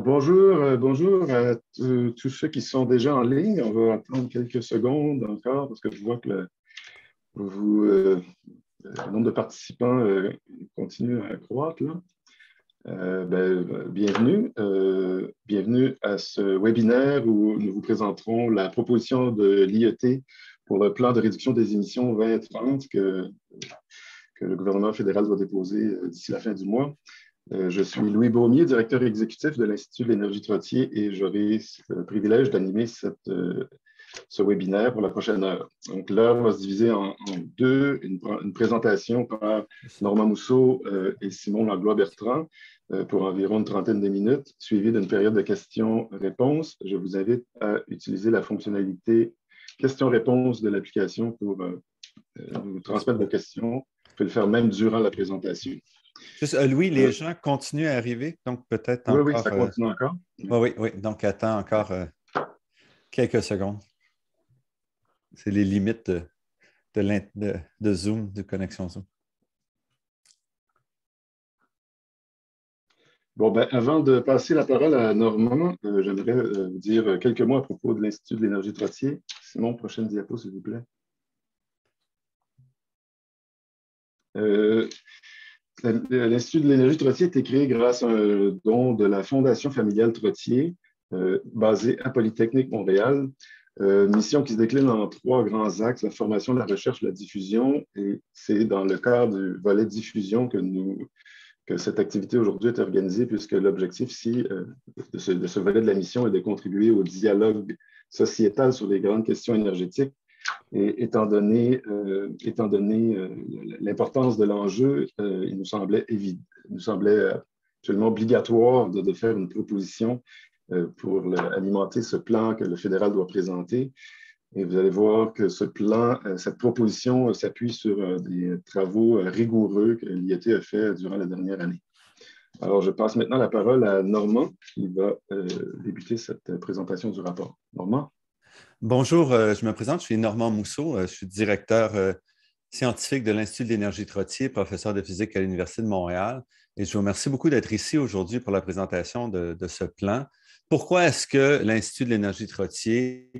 bonjour, euh, bonjour à tous ceux qui sont déjà en ligne. On va attendre quelques secondes encore parce que je vois que le, euh, nombre de participants euh, continue à croître. Ben, bienvenue. à ce webinaire où nous vous présenterons la proposition de l'IET pour le plan de réduction des émissions 2030 que, que le gouvernement fédéral doit déposer d'ici la fin du mois. Euh, je suis Louis Beaumier, directeur exécutif de l'Institut de l'énergie trottier et j'aurai le privilège d'animer euh, ce webinaire pour la prochaine heure. Donc, l'heure va se diviser en, deux, une, présentation par Normand Mousseau euh, et Simon Langlois-Bertrand pour environ une trentaine de minutes, suivie d'une période de questions-réponses. Je vous invite à utiliser la fonctionnalité questions-réponses de l'application pour vous transmettre vos questions. Vous pouvez le faire même durant la présentation. Euh, Louis, les euh, gens continuent à arriver, donc peut-être encore. Oui, oui, ça euh, continue encore. Oui, oui, oui. Donc, attends encore quelques secondes. C'est les limites de, Zoom, de connexion Zoom. Bon, ben, avant de passer la parole à Normand, j'aimerais vous dire quelques mots à propos de l'Institut de l'énergie de Trottier. Simon, prochaine diapo, s'il vous plaît. Euh, euh, L'Institut de l'énergie Trottier a été créé grâce à un don de la Fondation familiale Trottier, euh, basée à Polytechnique Montréal. Euh, mission qui se décline en trois grands axes, la formation, la recherche, la diffusion. Et c'est dans le cadre du volet diffusion que, cette activité aujourd'hui est organisée, puisque l'objectif euh, de, ce, volet de la mission est de contribuer au dialogue sociétal sur les grandes questions énergétiques et étant donné, euh, euh, l'importance de l'enjeu, euh, il nous semblait, absolument obligatoire de, faire une proposition pour alimenter ce plan que le fédéral doit présenter. Et vous allez voir que ce plan, cette proposition s'appuie sur des travaux rigoureux que y a fait durant la dernière année. Alors, je passe maintenant la parole à Normand qui va débuter cette présentation du rapport. Normand? Bonjour, euh, je me présente, je suis Normand Mousseau, euh, je suis directeur euh, scientifique de l'Institut de l'énergie Trottier, professeur de physique à l'Université de Montréal. Et je vous remercie beaucoup d'être ici aujourd'hui pour la présentation de, ce plan. Pourquoi est-ce que l'Institut de l'énergie Trottier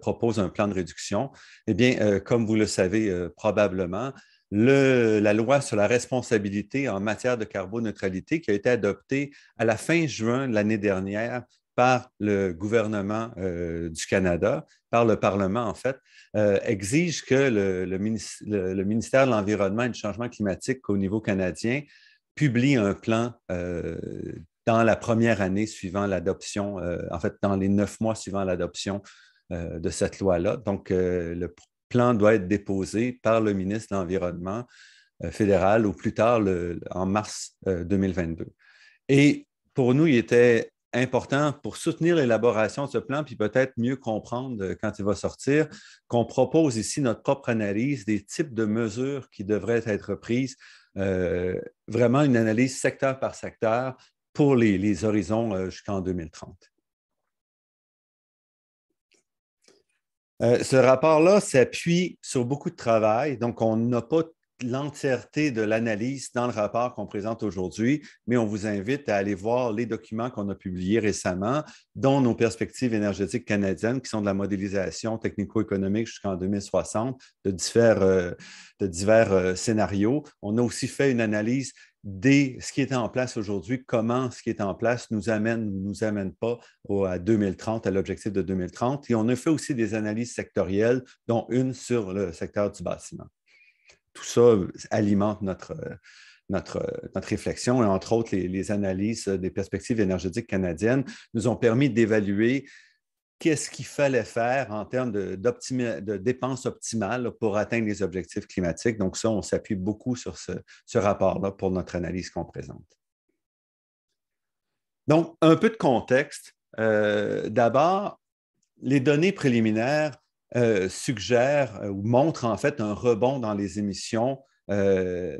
propose un plan de réduction? Eh bien, comme vous le savez probablement, la loi sur la responsabilité en matière de carboneutralité qui a été adoptée à la fin juin de l'année dernière par le gouvernement euh, du Canada, par le Parlement en fait, euh, exige que le, ministère de l'Environnement et du Changement climatique au niveau canadien publie un plan euh, dans la première année suivant l'adoption, en fait, dans les neuf mois suivant l'adoption de cette loi-là. Donc, le plan doit être déposé par le ministre de l'Environnement fédéral au plus tard en mars 2022. Et pour nous, il était important pour soutenir l'élaboration de ce plan, puis peut-être mieux comprendre euh, quand il va sortir, qu'on propose ici notre propre analyse des types de mesures qui devraient être prises, euh, vraiment une analyse secteur par secteur pour les, horizons euh, jusqu'en 2030. ce rapport-là s'appuie sur beaucoup de travail, donc on n'a pas l'entièreté de l'analyse dans le rapport qu'on présente aujourd'hui, mais on vous invite à aller voir les documents qu'on a publiés récemment, dont nos perspectives énergétiques canadiennes, qui sont de la modélisation technico-économique jusqu'en 2060 de divers, euh, de divers euh, scénarios. On a aussi fait une analyse de ce qui est en place aujourd'hui, comment ce qui est en place nous amène ou nous amène pas à 2030, à l'objectif de 2030. Et on a fait aussi des analyses sectorielles, dont une sur le secteur du bâtiment tout ça euh, alimente euh, euh, notre, réflexion et entre autres les, analyses des perspectives énergétiques canadiennes nous ont permis d'évaluer qu'est-ce qu'il fallait faire en termes de, dépenses optimales pour atteindre les objectifs climatiques. Donc, ça, on s'appuie beaucoup sur ce, rapport-là pour notre analyse qu'on présente. Donc, un peu de contexte. D'abord, les données préliminaires euh, suggère euh, ou montre en fait un rebond dans les émissions euh,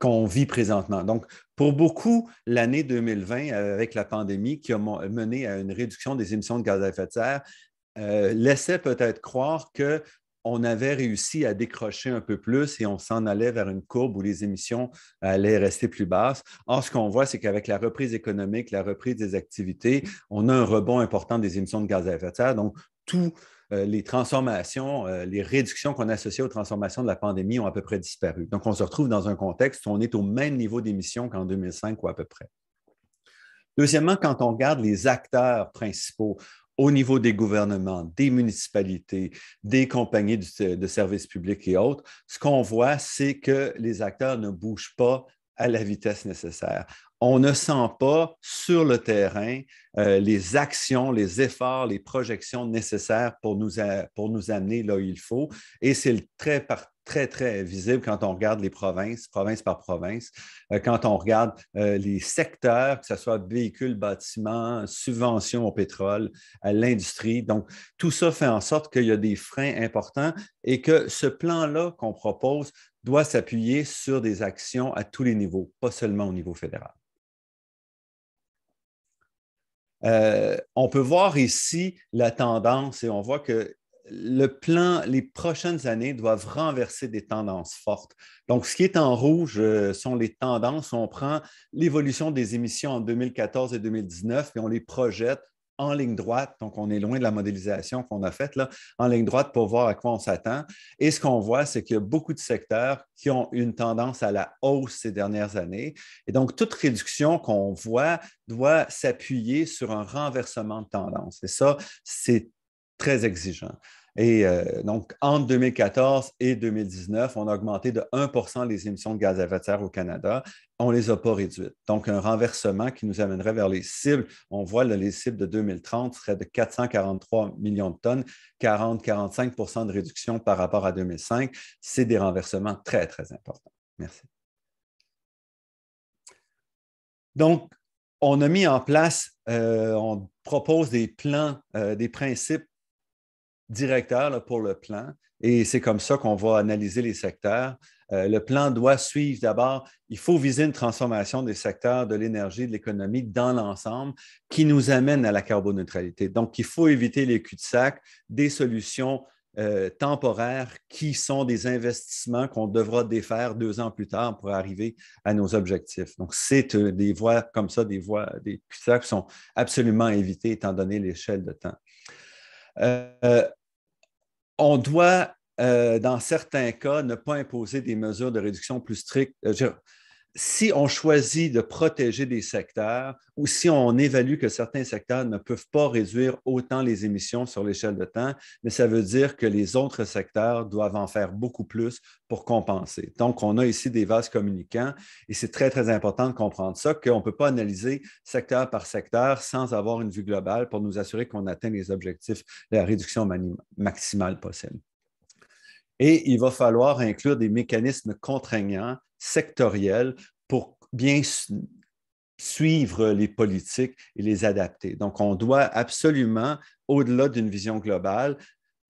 qu'on vit présentement. Donc, pour beaucoup, l'année 2020, avec la pandémie qui a mené à une réduction des émissions de gaz à effet de serre, laissait peut-être croire qu'on avait réussi à décrocher un peu plus et on s'en allait vers une courbe où les émissions allaient rester plus basses. Or, ce qu'on voit, c'est qu'avec la reprise économique, la reprise des activités, on a un rebond important des émissions de gaz à effet de serre. Donc, toutes euh, les transformations, euh, les réductions qu'on associait aux transformations de la pandémie ont à peu près disparu. Donc, on se retrouve dans un contexte où on est au même niveau d'émission qu'en 2005 ou à peu près. Deuxièmement, quand on regarde les acteurs principaux au niveau des gouvernements, des municipalités, des compagnies de services publics et autres, ce qu'on voit, c'est que les acteurs ne bougent pas à la vitesse nécessaire on ne sent pas sur le terrain euh, les actions, les efforts, les projections nécessaires pour nous, amener là où il faut. Et c'est très, très, visible quand on regarde les provinces, province par province, euh, quand on regarde euh, les secteurs, que ce soit véhicules, bâtiments, subventions au pétrole, à l'industrie. Donc, tout ça fait en sorte qu'il y a des freins importants et que ce plan-là qu'on propose doit s'appuyer sur des actions à tous les niveaux, pas seulement au niveau fédéral. Euh, on peut voir ici la tendance et on voit que le plan, les prochaines années doivent renverser des tendances fortes. Donc, ce qui est en rouge euh, sont les tendances. On prend l'évolution des émissions en 2014 et 2019 et on les projette en ligne droite. Donc, on est loin de la modélisation qu'on a faite là, en ligne droite pour voir à quoi on s'attend. Et ce qu'on voit, c'est qu'il y a beaucoup de secteurs qui ont une tendance à la hausse ces dernières années. Et donc, toute réduction qu'on voit doit s'appuyer sur un renversement de tendance. Et ça, c'est très exigeant. Et euh, donc, entre 2014 et 2019, on a augmenté de 1 les émissions de gaz à effet de serre au Canada. On ne les a pas réduites. Donc, un renversement qui nous amènerait vers les cibles. On voit les cibles de 2030 seraient de 443 millions de tonnes, 40-45 de réduction par rapport à 2005. C'est des renversements très, très importants. Merci. Donc, on a mis en place, euh, on propose des plans, euh, des principes directeur pour le plan et c'est comme ça qu'on va analyser les secteurs. Euh, le plan doit suivre d'abord, il faut viser une transformation des secteurs de l'énergie, de l'économie dans l'ensemble qui nous amène à la carboneutralité. Donc, il faut éviter les cul-de-sac, des solutions euh, temporaires qui sont des investissements qu'on devra défaire deux ans plus tard pour arriver à nos objectifs. Donc, c'est euh, des voies comme ça, des voies, des cul-de-sac qui sont absolument évitées étant donné l'échelle de temps on doit, euh, dans certains cas, ne pas imposer des mesures de réduction plus strictes. Euh, si on choisit de protéger des secteurs ou si on évalue que certains secteurs ne peuvent pas réduire autant les émissions sur l'échelle de temps, mais ça veut dire que les autres secteurs doivent en faire beaucoup plus pour compenser. Donc, on a ici des vases communicants et c'est très, très important de comprendre ça, qu'on ne peut pas analyser secteur par secteur sans avoir une vue globale pour nous assurer qu'on atteint les objectifs de la réduction maximale possible. Et il va falloir inclure des mécanismes contraignants, sectoriels, pour bien suivre les politiques et les adapter. Donc, on doit absolument, au-delà d'une vision globale,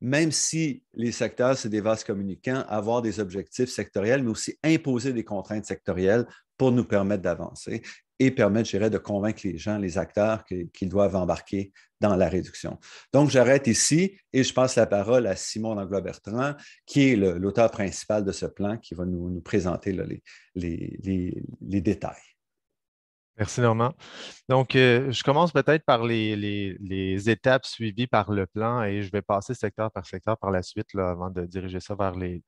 même si les secteurs, c'est des vases communicants, avoir des objectifs sectoriels, mais aussi imposer des contraintes sectorielles pour nous permettre d'avancer et permettre, je dirais, de convaincre les gens, les acteurs, qu'ils doivent embarquer dans la réduction. Donc, j'arrête ici et je passe la parole à Simon Langlois-Bertrand, qui est l'auteur principal de ce plan, qui va nous, présenter les détails. Merci Normand. Donc, euh, je commence peut-être par les, étapes suivies par le plan et je vais passer secteur par secteur par la suite avant de diriger ça vers les,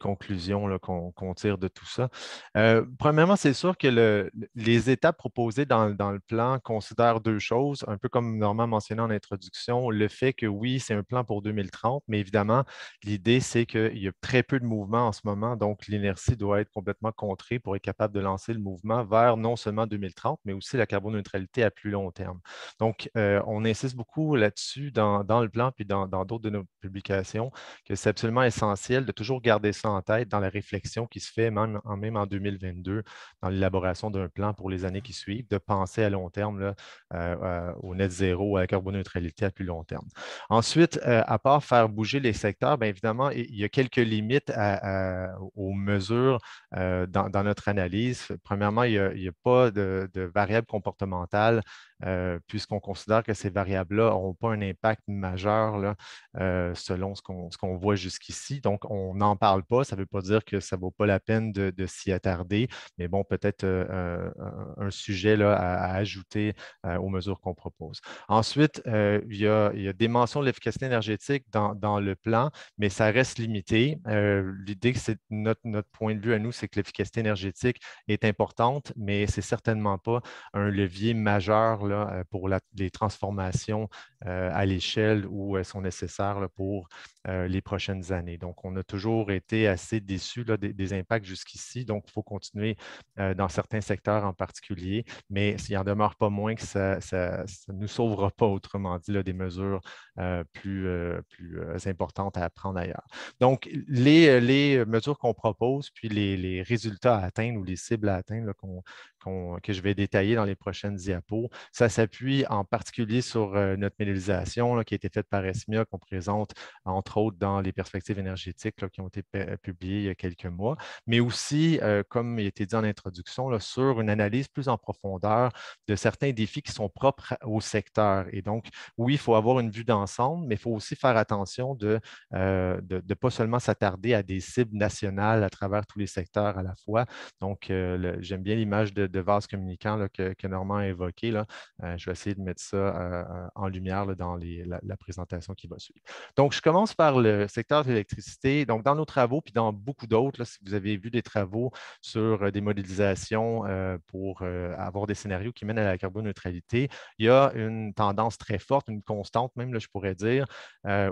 conclusions qu'on tire de tout ça. Euh, premièrement, c'est sûr que les étapes proposées dans, dans, le plan considèrent deux choses, un peu comme Normand mentionnait en introduction, le fait que oui, c'est un plan pour 2030, mais évidemment, l'idée, c'est qu'il y a très peu de mouvement en ce moment, donc l'inertie doit être complètement contrée pour être capable de lancer le mouvement vers non seulement 2030, mais aussi la carboneutralité à plus long terme. Donc, euh, on insiste beaucoup là-dessus dans, le plan puis dans d'autres de nos publications que c'est absolument essentiel de toujours garder ça en tête dans la réflexion qui se fait même en, 2022 dans l'élaboration d'un plan pour les années qui suivent, de penser à long terme euh, euh, au net zéro, à la carboneutralité à plus long terme. Ensuite, à part faire bouger les secteurs, bien évidemment, il y a quelques limites aux mesures dans, notre analyse. Premièrement, il n'y a, pas de, variables comportementales, euh, puisqu'on considère que ces variables-là n'auront pas un impact majeur euh, selon ce qu'on voit jusqu'ici. Donc, on n'en parle pas. Ça ne veut pas dire que ça ne vaut pas la peine de, s'y attarder, mais bon, peut-être euh, un sujet à, ajouter aux mesures qu'on propose. Ensuite, il y, a, des mentions de l'efficacité énergétique dans, le plan, mais ça reste limité. L'idée, c'est notre, notre point de vue à nous, c'est que l'efficacité énergétique est importante, mais c'est certainement pas un levier majeur euh, pour les transformations euh, à l'échelle où elles euh, sont nécessaires pour les prochaines années. Donc, on a toujours été assez déçus des, impacts jusqu'ici. Donc, il faut continuer dans certains secteurs en particulier, mais il en demeure pas moins que ça ne nous sauvera pas, autrement dit, des mesures plus, importantes à prendre ailleurs. Donc, les, mesures qu'on propose, puis les, résultats à atteindre ou les cibles à atteindre qu'on euh, que je vais détailler dans les prochaines diapos. Ça s'appuie en particulier sur euh, notre modélisation qui a été faite par ESMIA, qu'on présente entre autres dans les perspectives énergétiques qui ont été euh, publiées il y a quelques mois, mais aussi, comme il a été dit en introduction, sur une analyse plus en profondeur de certains défis qui sont propres au secteur. Et donc, oui, il faut avoir une vue d'ensemble, mais il faut aussi faire attention de ne de, de pas seulement s'attarder à des cibles nationales à travers tous les secteurs à la fois. Donc, j'aime bien l'image de de vases communicants que, Normand a évoqué. Euh, je vais essayer de mettre ça euh, euh, en lumière dans la, présentation qui va suivre. Donc, je commence par le secteur de l'électricité. Donc, dans nos travaux, puis dans beaucoup d'autres, si vous avez vu des travaux sur des modélisations pour avoir des scénarios qui mènent à la carboneutralité, il y a une tendance très forte, une constante même, je pourrais dire,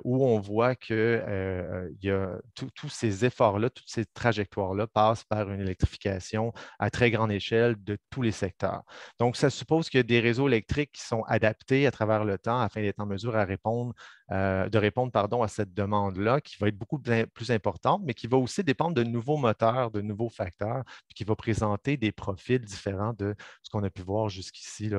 où on voit que il tous ces efforts-là, toutes ces trajectoires-là passent par une électrification à très grande échelle de tous les secteurs. Donc, ça suppose qu'il y a des réseaux électriques qui sont adaptés à travers le temps afin d'être en mesure à répondre euh, de répondre pardon, à cette demande-là qui va être beaucoup plus importante, mais qui va aussi dépendre de nouveaux moteurs, de nouveaux facteurs, qui va présenter des profils différents de ce qu'on a pu voir jusqu'ici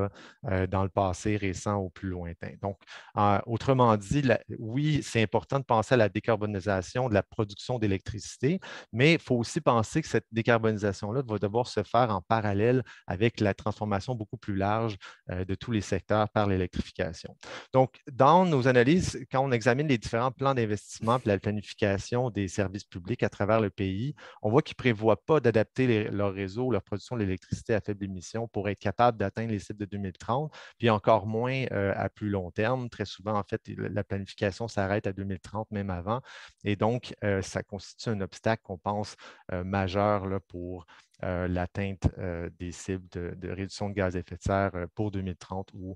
euh, dans le passé récent ou plus lointain. Donc, euh, autrement dit, oui, c'est important de penser à la décarbonisation de la production d'électricité, mais il faut aussi penser que cette décarbonisation-là va devoir se faire en parallèle avec la transformation beaucoup plus large de tous les secteurs par l'électrification. Donc, dans nos analyses, quand on examine les différents plans d'investissement et la planification des services publics à travers le pays, on voit qu'ils ne prévoient pas d'adapter leur réseau, leur production d'électricité à faible émission pour être capable d'atteindre les cibles de 2030, puis encore moins euh, à plus long terme. Très souvent, en fait, la planification s'arrête à 2030, même avant. Et donc, euh, ça constitue un obstacle qu'on pense euh, majeur pour euh, l'atteinte euh, des cibles de, réduction de gaz à effet de serre euh, pour 2030 ou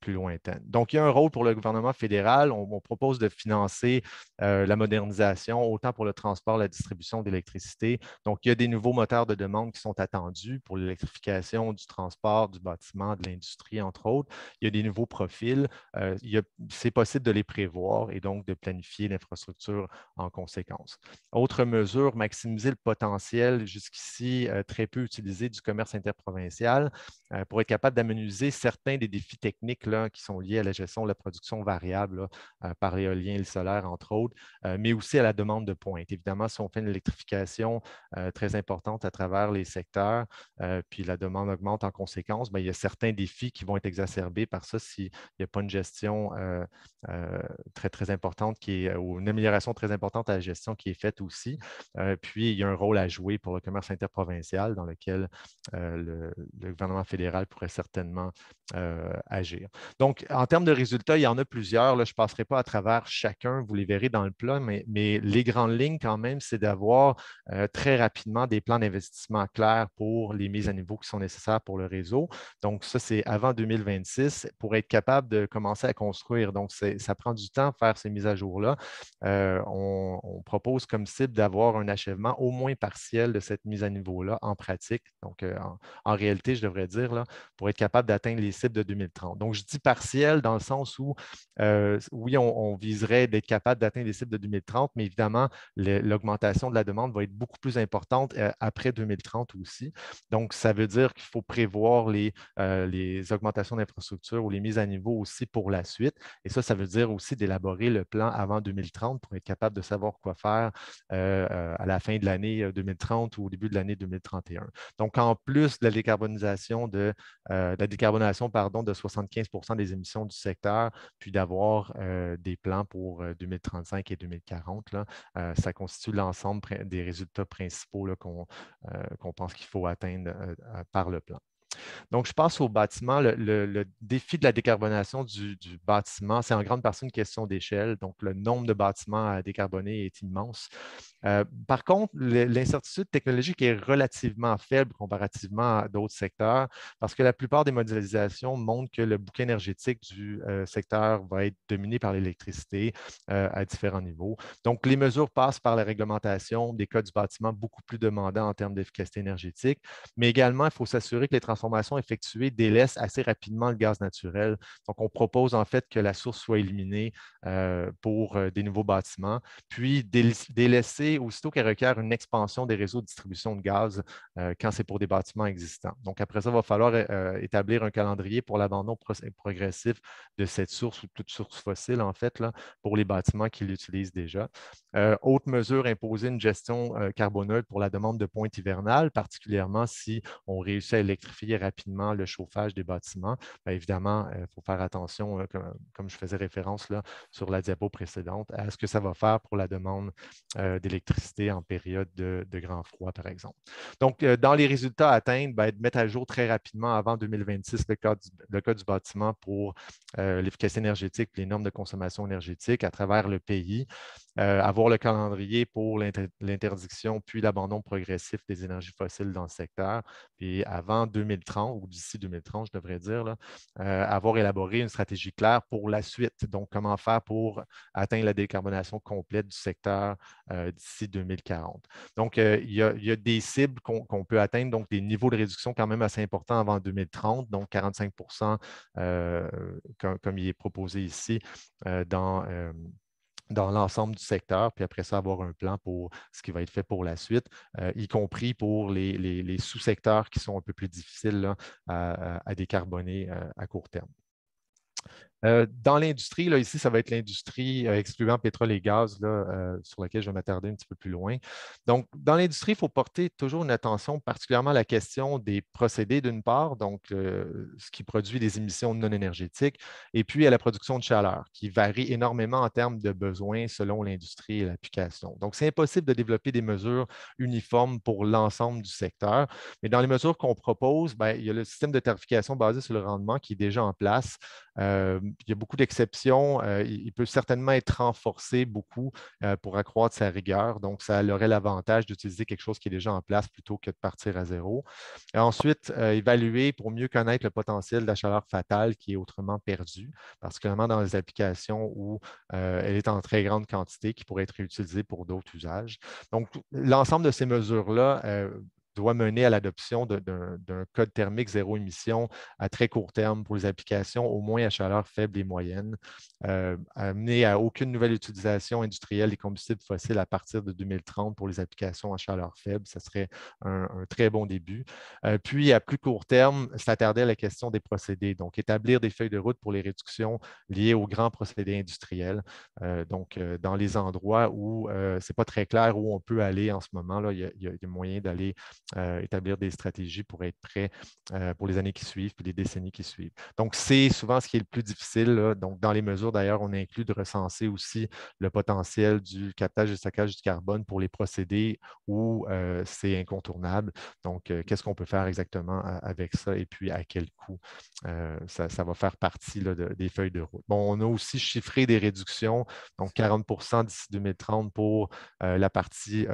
plus lointaine. Donc, il y a un rôle pour le gouvernement fédéral. On, on propose de financer la modernisation, autant pour le transport, la distribution d'électricité. Donc, il y a des nouveaux moteurs de demande qui sont attendus pour l'électrification du transport, du bâtiment, de l'industrie, entre autres. Il y a des nouveaux profils. c'est possible de les prévoir et donc de planifier l'infrastructure en conséquence. Autre mesure, maximiser le potentiel jusqu'ici euh, très peu utilisé du commerce interprovincial euh, pour être capable d'amenuiser certains des défis techniques là, qui sont liés à la gestion de la production variable euh, par l'éolien et le solaire, entre autres, mais aussi à la demande de pointe. Évidemment, si on fait une électrification très importante à travers les secteurs, puis la demande augmente en conséquence, ben, il y a certains défis qui vont être exacerbés par ça s'il n'y a pas une gestion très, très importante qui est, ou une amélioration très importante à la gestion qui est faite aussi. puis, il y a un rôle à jouer pour le commerce interprovincial dans lequel euh, le, gouvernement fédéral pourrait certainement euh, agir. Donc, en termes de résultats, il y en a plusieurs. je ne passerai pas à travers chacun, vous les verrez dans le plan, mais, les grandes lignes quand même, c'est d'avoir euh, très rapidement des plans d'investissement clairs pour les mises à niveau qui sont nécessaires pour le réseau. Donc, ça, c'est avant 2026 pour être capable de commencer à construire. Donc, ça prend du temps faire ces mises à jour-là. On, on propose comme cible d'avoir un achèvement au moins partiel de cette mise à niveau là en pratique, donc euh, en, réalité, je devrais dire, là, pour être capable d'atteindre les cibles de 2030. Donc, je dis partiel dans le sens où, euh, oui, on, viserait d'être capable d'atteindre les cibles de 2030, mais évidemment, l'augmentation de la demande va être beaucoup plus importante euh, après 2030 aussi. Donc, ça veut dire qu'il faut prévoir les, les augmentations d'infrastructures ou les mises à niveau aussi pour la suite. Et ça, ça veut dire aussi d'élaborer le plan avant 2030 pour être capable de savoir quoi faire à la fin de l'année 2030 ou au début de l'année 2030. Donc, en plus de la décarbonisation de, euh, décarbonation pardon, de 75 des émissions du secteur, puis d'avoir euh, des plans pour 2035 euh, et 2040, ça constitue l'ensemble des résultats principaux qu'on pense qu'il faut atteindre par le plan. Donc, je passe au bâtiment. Le, défi de la décarbonation du, bâtiment, c'est en grande partie une question d'échelle. Donc, le nombre de bâtiments à décarboner est immense. Euh, par contre, l'incertitude technologique est relativement faible comparativement à d'autres secteurs parce que la plupart des modélisations montrent que le bouquet énergétique du euh, secteur va être dominé par l'électricité euh, à différents niveaux. Donc, les mesures passent par la réglementation, des codes du bâtiment beaucoup plus demandants en termes d'efficacité énergétique, mais également, il faut s'assurer que les transformations effectuée délaisse assez rapidement le gaz naturel. Donc, on propose en fait que la source soit éliminée euh, pour euh, des nouveaux bâtiments, puis délaisser aussitôt qu'elle requiert une expansion des réseaux de distribution de gaz euh, quand c'est pour des bâtiments existants. Donc, après ça, il va falloir établir un calendrier pour l'abandon progressif de cette source ou toute source fossile, en fait, là, pour les bâtiments qui l'utilisent déjà. autre mesure, imposer une gestion carboneuse pour la demande de pointe hivernale, particulièrement si on réussit à électrifier rapidement le chauffage des bâtiments, évidemment, il euh, faut faire attention, euh, comme, je faisais référence là, sur la diapo précédente, à ce que ça va faire pour la demande euh, d'électricité en période de, grand froid, par exemple. Donc, dans les résultats atteints, atteindre, de mettre à jour très rapidement avant 2026 le code du, le code du bâtiment pour l'efficacité énergétique, les normes de consommation énergétique à travers le pays. Euh, avoir le calendrier pour l'interdiction puis l'abandon progressif des énergies fossiles dans le secteur. Puis avant 2030, ou d'ici 2030, je devrais dire, euh, avoir élaboré une stratégie claire pour la suite. Donc, comment faire pour atteindre la décarbonation complète du secteur euh, d'ici 2040. Donc, il y, a, des cibles qu'on peut atteindre, donc des niveaux de réduction quand même assez importants avant 2030, donc 45 comme, comme, il est proposé ici dans dans l'ensemble du secteur, puis après ça, avoir un plan pour ce qui va être fait pour la suite, euh, y compris pour les, sous-secteurs qui sont un peu plus difficiles à, décarboner euh, à court terme. Euh, dans l'industrie, là, ici, ça va être l'industrie euh, excluant pétrole et gaz, là, euh, sur laquelle je vais m'attarder un petit peu plus loin. Donc, dans l'industrie, il faut porter toujours une attention particulièrement à la question des procédés, d'une part, donc ce qui produit des émissions non énergétiques, et puis à la production de chaleur, qui varie énormément en termes de besoins selon l'industrie et l'application. Donc, c'est impossible de développer des mesures uniformes pour l'ensemble du secteur, mais dans les mesures qu'on propose, ben, il y a le système de tarification basé sur le rendement qui est déjà en place il y a beaucoup d'exceptions. Euh, il peut certainement être renforcé beaucoup euh, pour accroître sa rigueur. Donc, ça aurait l'avantage d'utiliser quelque chose qui est déjà en place plutôt que de partir à zéro. ensuite, euh, évaluer pour mieux connaître le potentiel de la chaleur fatale qui est autrement perdue, particulièrement dans les applications où elle est en très grande quantité qui pourrait être réutilisée pour d'autres usages. Donc, l'ensemble de ces mesures-là doit mener à l'adoption d'un code thermique zéro émission à très court terme pour les applications, au moins à chaleur faible et moyenne, euh, amener à aucune nouvelle utilisation industrielle des combustibles fossiles à partir de 2030 pour les applications à chaleur faible. Ce serait un, très bon début. Euh, puis, à plus court terme, s'attarder à la question des procédés, donc établir des feuilles de route pour les réductions liées aux grands procédés industriels, euh, donc dans les endroits où ce n'est pas très clair où on peut aller en ce moment. Là, il y a, il y a des moyens d'aller euh, établir des stratégies pour être prêt euh, pour les années qui suivent puis les décennies qui suivent. Donc, c'est souvent ce qui est le plus difficile. Donc, dans les mesures, d'ailleurs, on inclut de recenser aussi le potentiel du captage et du stockage du carbone pour les procédés où euh, c'est incontournable. Donc, qu'est-ce qu'on peut faire exactement avec ça et puis à quel coût? Ça, va faire partie des feuilles de route. Bon, on a aussi chiffré des réductions, donc 40 d'ici 2030 pour la partie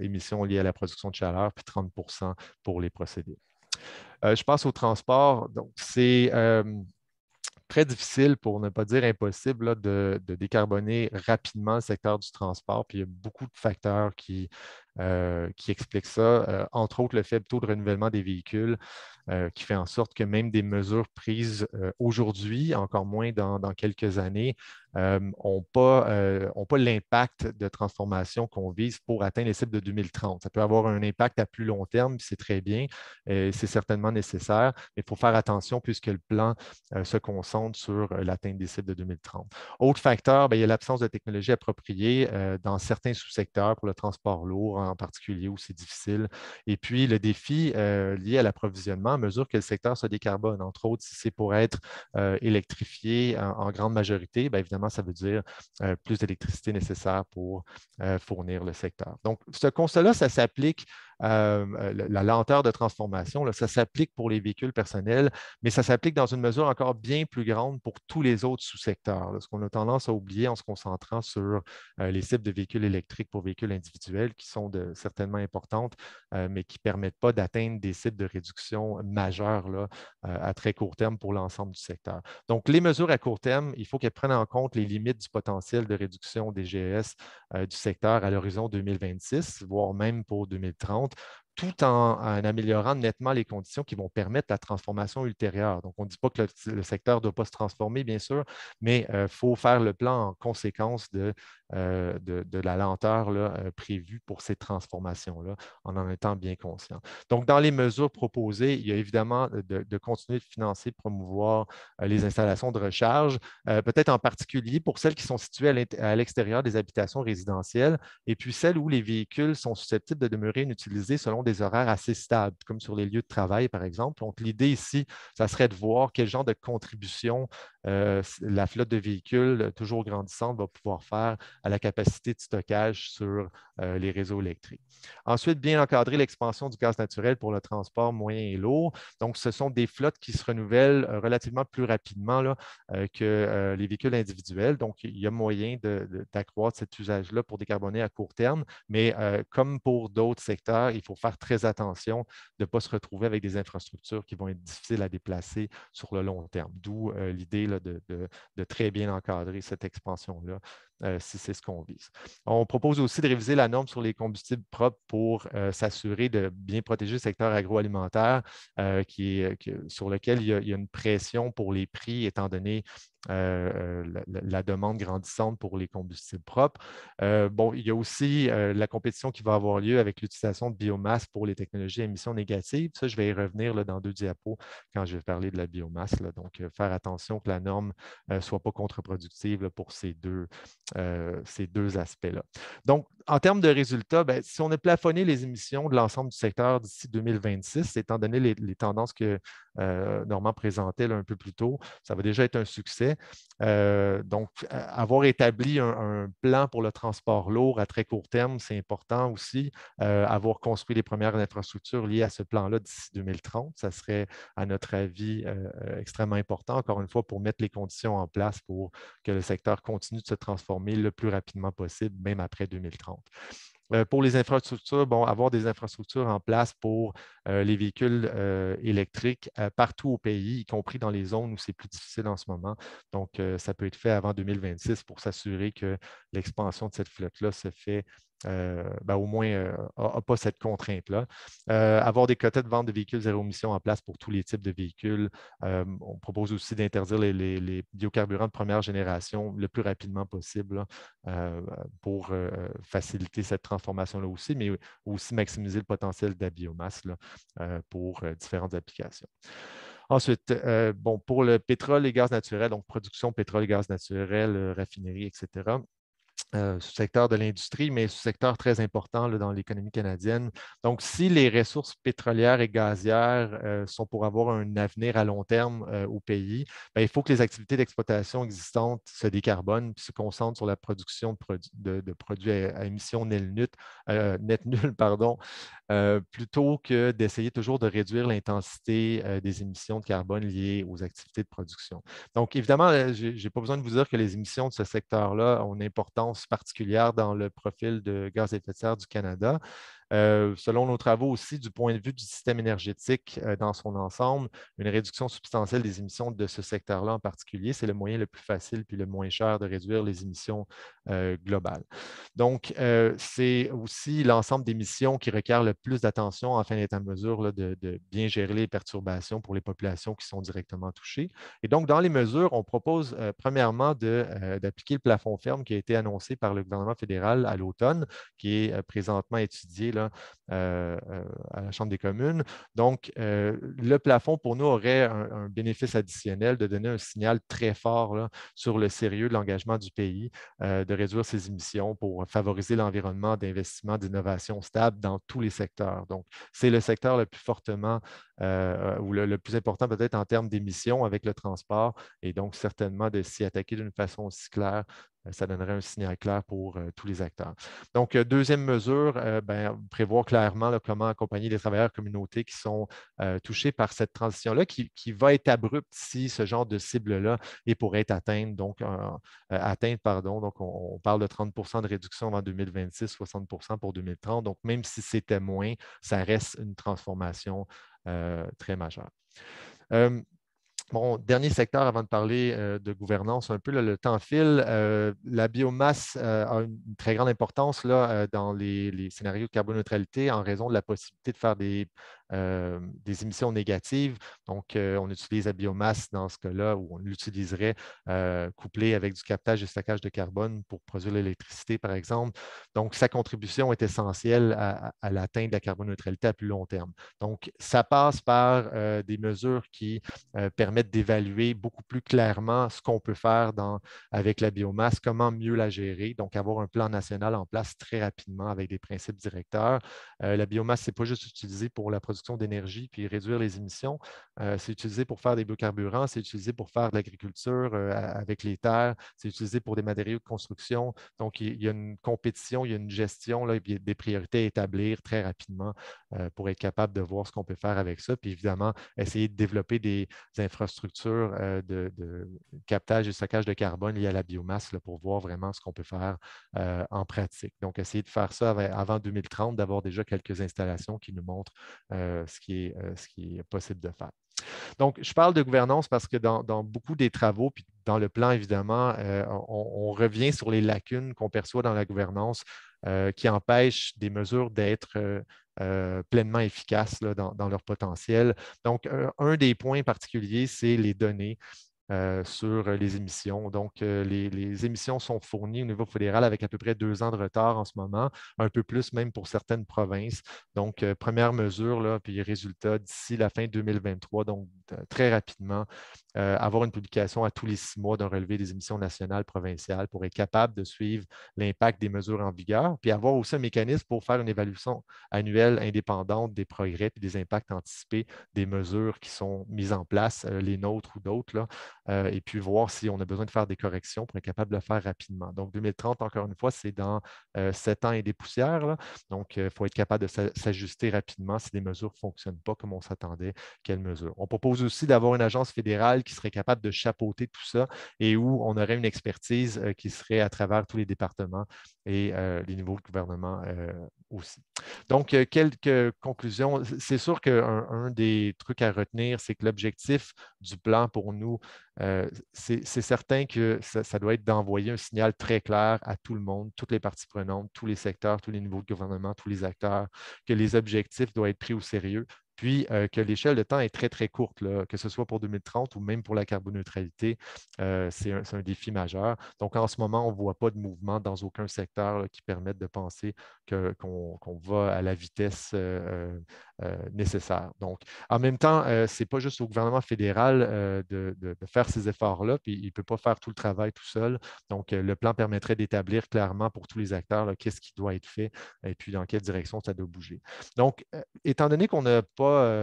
émissions liées à la production de chaleur, puis 30 pour les procédés. Euh, je passe au transport. Donc, c'est euh, très difficile, pour ne pas dire impossible, de, de, décarboner rapidement le secteur du transport. Puis il y a beaucoup de facteurs qui, euh, qui explique ça. Euh, entre autres, le faible taux de renouvellement des véhicules euh, qui fait en sorte que même des mesures prises aujourd'hui, encore moins dans, quelques années, n'ont pas, l'impact de transformation qu'on vise pour atteindre les cibles de 2030. Ça peut avoir un impact à plus long terme, c'est très bien, c'est certainement nécessaire, mais il faut faire attention puisque le plan se concentre sur l'atteinte des cibles de 2030. Autre facteur, ben, il y a l'absence de technologie appropriées dans certains sous-secteurs pour le transport lourd, en particulier où c'est difficile. Et puis, le défi euh, lié à l'approvisionnement à mesure que le secteur se décarbone. Entre autres, si c'est pour être euh, électrifié en, grande majorité, évidemment, ça veut dire euh, plus d'électricité nécessaire pour fournir le secteur. Donc, ce constat-là, ça s'applique la lenteur de transformation, ça s'applique pour les véhicules personnels, mais ça s'applique dans une mesure encore bien plus grande pour tous les autres sous-secteurs. Ce qu'on a tendance à oublier en se concentrant sur les cibles de véhicules électriques pour véhicules individuels qui sont certainement importantes, mais qui ne permettent pas d'atteindre des cibles de réduction majeures à très court terme pour l'ensemble du secteur. Donc, les mesures à court terme, il faut qu'elles prennent en compte les limites du potentiel de réduction des GES du secteur à l'horizon 2026, voire même pour 2030 world tout en, améliorant nettement les conditions qui vont permettre la transformation ultérieure. Donc, on ne dit pas que le, secteur ne doit pas se transformer, bien sûr, mais il euh, faut faire le plan en conséquence de, euh, de, la lenteur euh, prévue pour ces transformations-là, en en étant bien conscient. Donc, dans les mesures proposées, il y a évidemment de, continuer de financer, promouvoir les installations de recharge, peut-être en particulier pour celles qui sont situées à l'extérieur des habitations résidentielles et puis celles où les véhicules sont susceptibles de demeurer inutilisés selon des horaires assez stables, comme sur les lieux de travail, par exemple. Donc, l'idée ici, ça serait de voir quel genre de contribution euh, la flotte de véhicules toujours grandissante va pouvoir faire à la capacité de stockage sur euh, les réseaux électriques. Ensuite, bien encadrer l'expansion du gaz naturel pour le transport moyen et lourd. Donc, ce sont des flottes qui se renouvellent euh, relativement plus rapidement que les véhicules individuels. Donc, il y a moyen d'accroître cet usage-là pour décarboner à court terme, mais comme pour d'autres secteurs, il faut faire très attention de ne pas se retrouver avec des infrastructures qui vont être difficiles à déplacer sur le long terme. D'où l'idée de, de, très bien encadrer cette expansion-là. Euh, si c'est ce qu'on vise. On propose aussi de réviser la norme sur les combustibles propres pour euh, s'assurer de bien protéger le secteur agroalimentaire euh, qui sur lequel il y, a, une pression pour les prix étant donné la, demande grandissante pour les combustibles propres. bon, il y a aussi la compétition qui va avoir lieu avec l'utilisation de biomasse pour les technologies à émissions négatives. Ça, je vais y revenir dans deux diapos quand je vais parler de la biomasse. Donc, faire attention que la norme ne soit pas contre-productive pour ces deux, euh, ces deux aspects-là. Donc, en termes de résultats, ben, si on a plafonné les émissions de l'ensemble du secteur d'ici 2026, étant donné les, tendances que euh, Normand présentait un peu plus tôt, ça va déjà être un succès. Euh, donc, avoir établi un, plan pour le transport lourd à très court terme, c'est important aussi. Euh, avoir construit les premières infrastructures liées à ce plan-là d'ici 2030, ça serait, à notre avis, euh, extrêmement important, encore une fois, pour mettre les conditions en place pour que le secteur continue de se transformer le plus rapidement possible, même après 2030. Euh, pour les infrastructures, bon, avoir des infrastructures en place pour euh, les véhicules euh, électriques partout au pays, y compris dans les zones où c'est plus difficile en ce moment. Donc, ça peut être fait avant 2026 pour s'assurer que l'expansion de cette flotte-là se fait euh, ben, au moins, euh, pas cette contrainte-là. Euh, avoir des quotas de vente de véhicules zéro émission en place pour tous les types de véhicules. on propose aussi d'interdire les, biocarburants de première génération le plus rapidement possible pour faciliter cette transformation-là aussi, mais aussi maximiser le potentiel de la biomasse pour différentes applications. Ensuite, bon, pour le pétrole et gaz naturel, donc production pétrole et gaz naturel, raffinerie, etc. Euh, sous-secteur de l'industrie, mais sous-secteur très important dans l'économie canadienne. Donc, si les ressources pétrolières et gazières euh, sont pour avoir un avenir à long terme euh, au pays, ben, il faut que les activités d'exploitation existantes se décarbonent et se concentrent sur la production de, produits à, émissions nettes net nulle pardon, plutôt que d'essayer toujours de réduire l'intensité des émissions de carbone liées aux activités de production. Donc, évidemment, je n'ai pas besoin de vous dire que les émissions de ce secteur-là ont une importance particulière dans le profil de gaz à effet du Canada. Euh, selon nos travaux aussi, du point de vue du système énergétique euh, dans son ensemble, une réduction substantielle des émissions de ce secteur-là en particulier, c'est le moyen le plus facile puis le moins cher de réduire les émissions euh, globales. Donc, c'est aussi l'ensemble des missions qui requiert le plus d'attention afin d'être en mesure de, bien gérer les perturbations pour les populations qui sont directement touchées. Et donc, dans les mesures, on propose premièrement d'appliquer le plafond ferme qui a été annoncé par le gouvernement fédéral à l'automne, qui est présentement étudié euh, euh, à la Chambre des communes. Donc, euh, le plafond, pour nous, aurait un, bénéfice additionnel de donner un signal très fort sur le sérieux de l'engagement du pays de réduire ses émissions pour favoriser l'environnement d'investissement, d'innovation stable dans tous les secteurs. Donc, c'est le secteur le plus fortement euh, ou le, plus important peut-être en termes d'émissions avec le transport. Et donc, certainement, de s'y attaquer d'une façon aussi claire, euh, ça donnerait un signal clair pour euh, tous les acteurs. Donc, deuxième mesure, ben, prévoir clairement comment accompagner les travailleurs communautés qui sont touchés par cette transition-là, qui, va être abrupte si ce genre de cible-là est pour être atteinte. Donc, atteinte, pardon, donc on, parle de 30 de réduction en 2026, 60 pour 2030. Donc, même si c'était moins, ça reste une transformation euh, très majeur. Euh, bon, dernier secteur avant de parler euh, de gouvernance, un peu le temps file. la biomasse a une très grande importance là, dans les, scénarios de carboneutralité en raison de la possibilité de faire des euh, des émissions négatives. Donc, euh, on utilise la biomasse dans ce cas-là, ou on l'utiliserait euh, couplée avec du captage et stockage de carbone pour produire l'électricité, par exemple. Donc, sa contribution est essentielle à, l'atteinte de la carboneutralité à plus long terme. Donc, ça passe par des mesures qui permettent d'évaluer beaucoup plus clairement ce qu'on peut faire avec la biomasse, comment mieux la gérer. Donc, avoir un plan national en place très rapidement avec des principes directeurs. la biomasse, ce n'est pas juste utilisé pour la production d'énergie puis réduire les émissions. Euh, c'est utilisé pour faire des biocarburants, c'est utilisé pour faire de l'agriculture euh, avec les terres, c'est utilisé pour des matériaux de construction. Donc, il y a une compétition, il y a une gestion, là, il y a des priorités à établir très rapidement euh, pour être capable de voir ce qu'on peut faire avec ça. Puis évidemment, essayer de développer des, infrastructures de, captage et stockage de carbone liées à la biomasse pour voir vraiment ce qu'on peut faire en pratique. Donc, essayer de faire ça avant 2030, d'avoir déjà quelques installations qui nous montrent euh, euh, ce, qui est, possible de faire. Donc, je parle de gouvernance parce que dans, beaucoup des travaux, puis dans le plan, évidemment, euh, on, revient sur les lacunes qu'on perçoit dans la gouvernance qui empêchent des mesures d'être pleinement efficaces dans, leur potentiel. Donc, un des points particuliers, c'est les données. Euh, sur euh, les émissions. Donc, euh, les, émissions sont fournies au niveau fédéral avec à peu près deux ans de retard en ce moment, un peu plus même pour certaines provinces. Donc, première mesure, là, puis résultat d'ici la fin 2023, donc très rapidement euh, avoir une publication à tous les six mois d'un relevé des émissions nationales, provinciales pour être capable de suivre l'impact des mesures en vigueur, puis avoir aussi un mécanisme pour faire une évaluation annuelle indépendante des progrès et des impacts anticipés des mesures qui sont mises en place, euh, les nôtres ou d'autres, euh, et puis voir si on a besoin de faire des corrections pour être capable de le faire rapidement. Donc 2030, encore une fois, c'est dans sept ans et des poussières. Donc il faut être capable de s'ajuster rapidement si les mesures ne fonctionnent pas comme on s'attendait, quelles mesures. On propose aussi d'avoir une agence fédérale qui serait capable de chapeauter tout ça et où on aurait une expertise euh, qui serait à travers tous les départements et euh, les niveaux de gouvernement euh, aussi. Donc, quelques conclusions. C'est sûr qu'un des trucs à retenir, c'est que l'objectif du plan pour nous, c'est certain que ça, ça doit être d'envoyer un signal très clair à tout le monde, toutes les parties prenantes, tous les secteurs, tous les niveaux de gouvernement, tous les acteurs, que les objectifs doivent être pris au sérieux, puis que l'échelle de temps est très, très courte, que ce soit pour 2030 ou même pour la carboneutralité, c'est un, défi majeur. Donc, en ce moment, on ne voit pas de mouvement dans aucun secteur qui permette de penser qu'on va à la vitesse nécessaire. Donc, en même temps, ce n'est pas juste au gouvernement fédéral de, de, faire ces efforts-là, puis il ne peut pas faire tout le travail tout seul. Donc, le plan permettrait d'établir clairement pour tous les acteurs qu'est-ce qui doit être fait et puis dans quelle direction ça doit bouger. Donc, étant donné qu'on a pas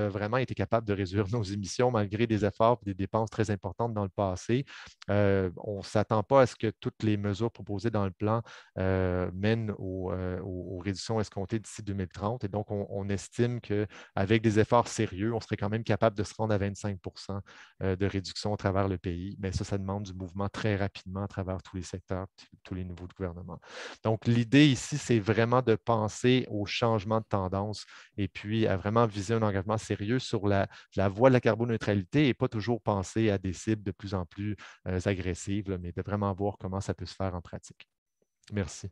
vraiment été capable de réduire nos émissions malgré des efforts et des dépenses très importantes dans le passé. on ne s'attend pas à ce que toutes les mesures proposées dans le plan mènent aux, réductions escomptées d'ici 2030. Et donc, on, estime qu'avec des efforts sérieux, on serait quand même capable de se rendre à 25 de réduction à travers le pays. Mais ça, ça demande du mouvement très rapidement à travers tous les secteurs, tous les niveaux de gouvernement. Donc, l'idée ici, c'est vraiment de penser au changement de tendance et puis à vraiment viser un engagement sérieux sur la, voie de la carboneutralité et pas toujours penser à des cibles de plus en plus euh, agressives, mais de vraiment voir comment ça peut se faire en pratique. Merci.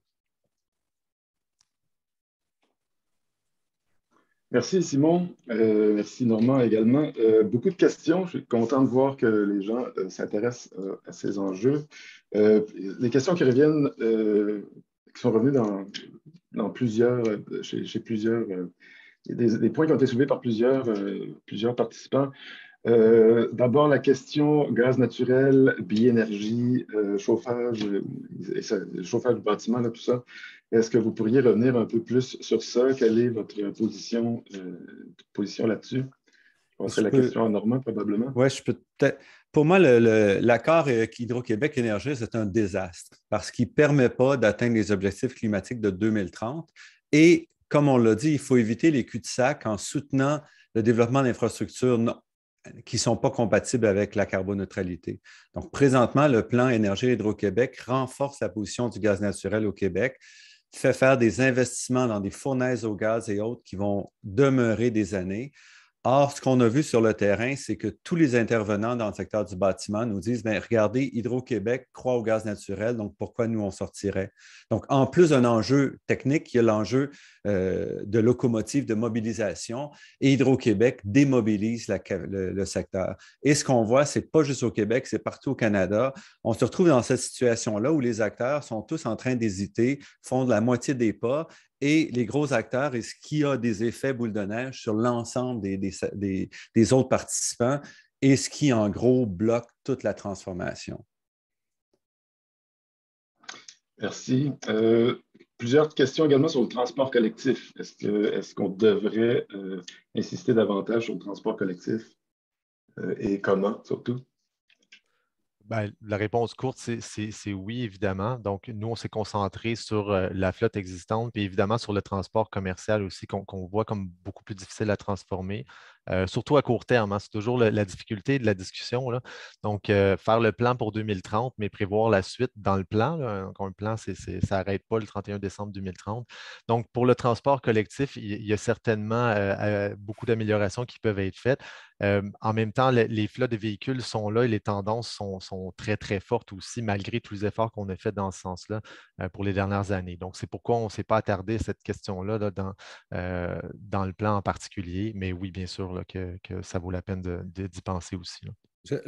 Merci Simon, euh, merci Normand également. Euh, beaucoup de questions, je suis content de voir que les gens s'intéressent à ces enjeux. les questions qui reviennent, qui sont revenues dans, plusieurs, chez plusieurs des, points qui ont été soulevés par plusieurs, euh, participants. Euh, d'abord, la question gaz naturel, biénergie, énergie, euh, chauffage, chauffage du bâtiment, tout ça. Est-ce que vous pourriez revenir un peu plus sur ça? Quelle est votre position, position là-dessus? C'est la question à Normand, probablement. Oui, je peux peut-être. Pour moi, l'accord Hydro-Québec Énergie, c'est un désastre parce qu'il ne permet pas d'atteindre les objectifs climatiques de 2030 et comme on l'a dit, il faut éviter les cul-de-sac en soutenant le développement d'infrastructures qui ne sont pas compatibles avec la carboneutralité. Donc, présentement, le plan Énergie Hydro-Québec renforce la position du gaz naturel au Québec, fait faire des investissements dans des fournaises au gaz et autres qui vont demeurer des années. Or, ce qu'on a vu sur le terrain, c'est que tous les intervenants dans le secteur du bâtiment nous disent ben, regardez, Hydro-Québec croit au gaz naturel, donc pourquoi nous on sortirait Donc, en plus d'un enjeu technique, il y a l'enjeu euh, de locomotive, de mobilisation, et Hydro-Québec démobilise le, secteur. Et ce qu'on voit, n'est pas juste au Québec, c'est partout au Canada. On se retrouve dans cette situation-là où les acteurs sont tous en train d'hésiter, font de la moitié des pas, et les gros acteurs et ce qui a des effets boule de neige sur l'ensemble des, autres participants et ce qui, en gros, bloque toute la transformation. Merci. Euh, plusieurs questions également sur le transport collectif. Est-ce qu'on devrait euh, insister davantage sur le transport collectif euh, et comment surtout? Ben, la réponse courte, c'est oui, évidemment. Donc, nous, on s'est concentré sur euh, la flotte existante, puis évidemment sur le transport commercial aussi, qu'on voit comme beaucoup plus difficile à transformer. Euh, surtout à court terme. Hein. c'est toujours la difficulté de la discussion. Donc, euh, faire le plan pour 2030, mais prévoir la suite dans le plan. Là. un plan, c ça n'arrête pas le 31 décembre 2030. Donc, pour le transport collectif, il, y a certainement euh, beaucoup d'améliorations qui peuvent être faites. en même temps, les flots de véhicules sont là et les tendances sont, très, très fortes aussi, malgré tous les efforts qu'on a fait dans ce sens-là pour les dernières années. Donc, c'est pourquoi on ne s'est pas attardé à cette question-là dans le plan en particulier. Mais oui, bien sûr, que, ça vaut la peine d'y penser aussi.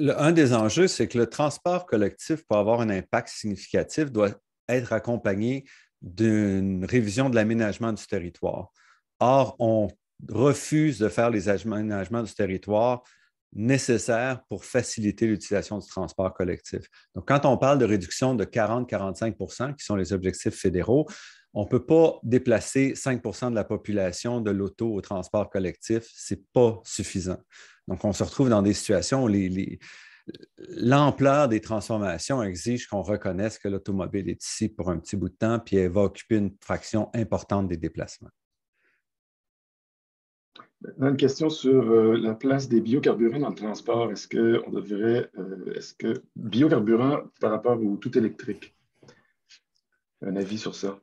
un des enjeux, c'est que le transport collectif, pour avoir un impact significatif, doit être accompagné d'une révision de l'aménagement du territoire. Or, on refuse de faire les aménagements du territoire nécessaires pour faciliter l'utilisation du transport collectif. Donc, quand on parle de réduction de 40-45 qui sont les objectifs fédéraux, on ne peut pas déplacer 5 de la population de l'auto au transport collectif. Ce n'est pas suffisant. Donc, on se retrouve dans des situations où l'ampleur des transformations exige qu'on reconnaisse que l'automobile est ici pour un petit bout de temps, puis elle va occuper une fraction importante des déplacements. une question sur euh, la place des biocarburants dans le transport. Est-ce qu'on devrait, euh, est-ce que biocarburant par rapport au tout électrique? Un avis sur ça?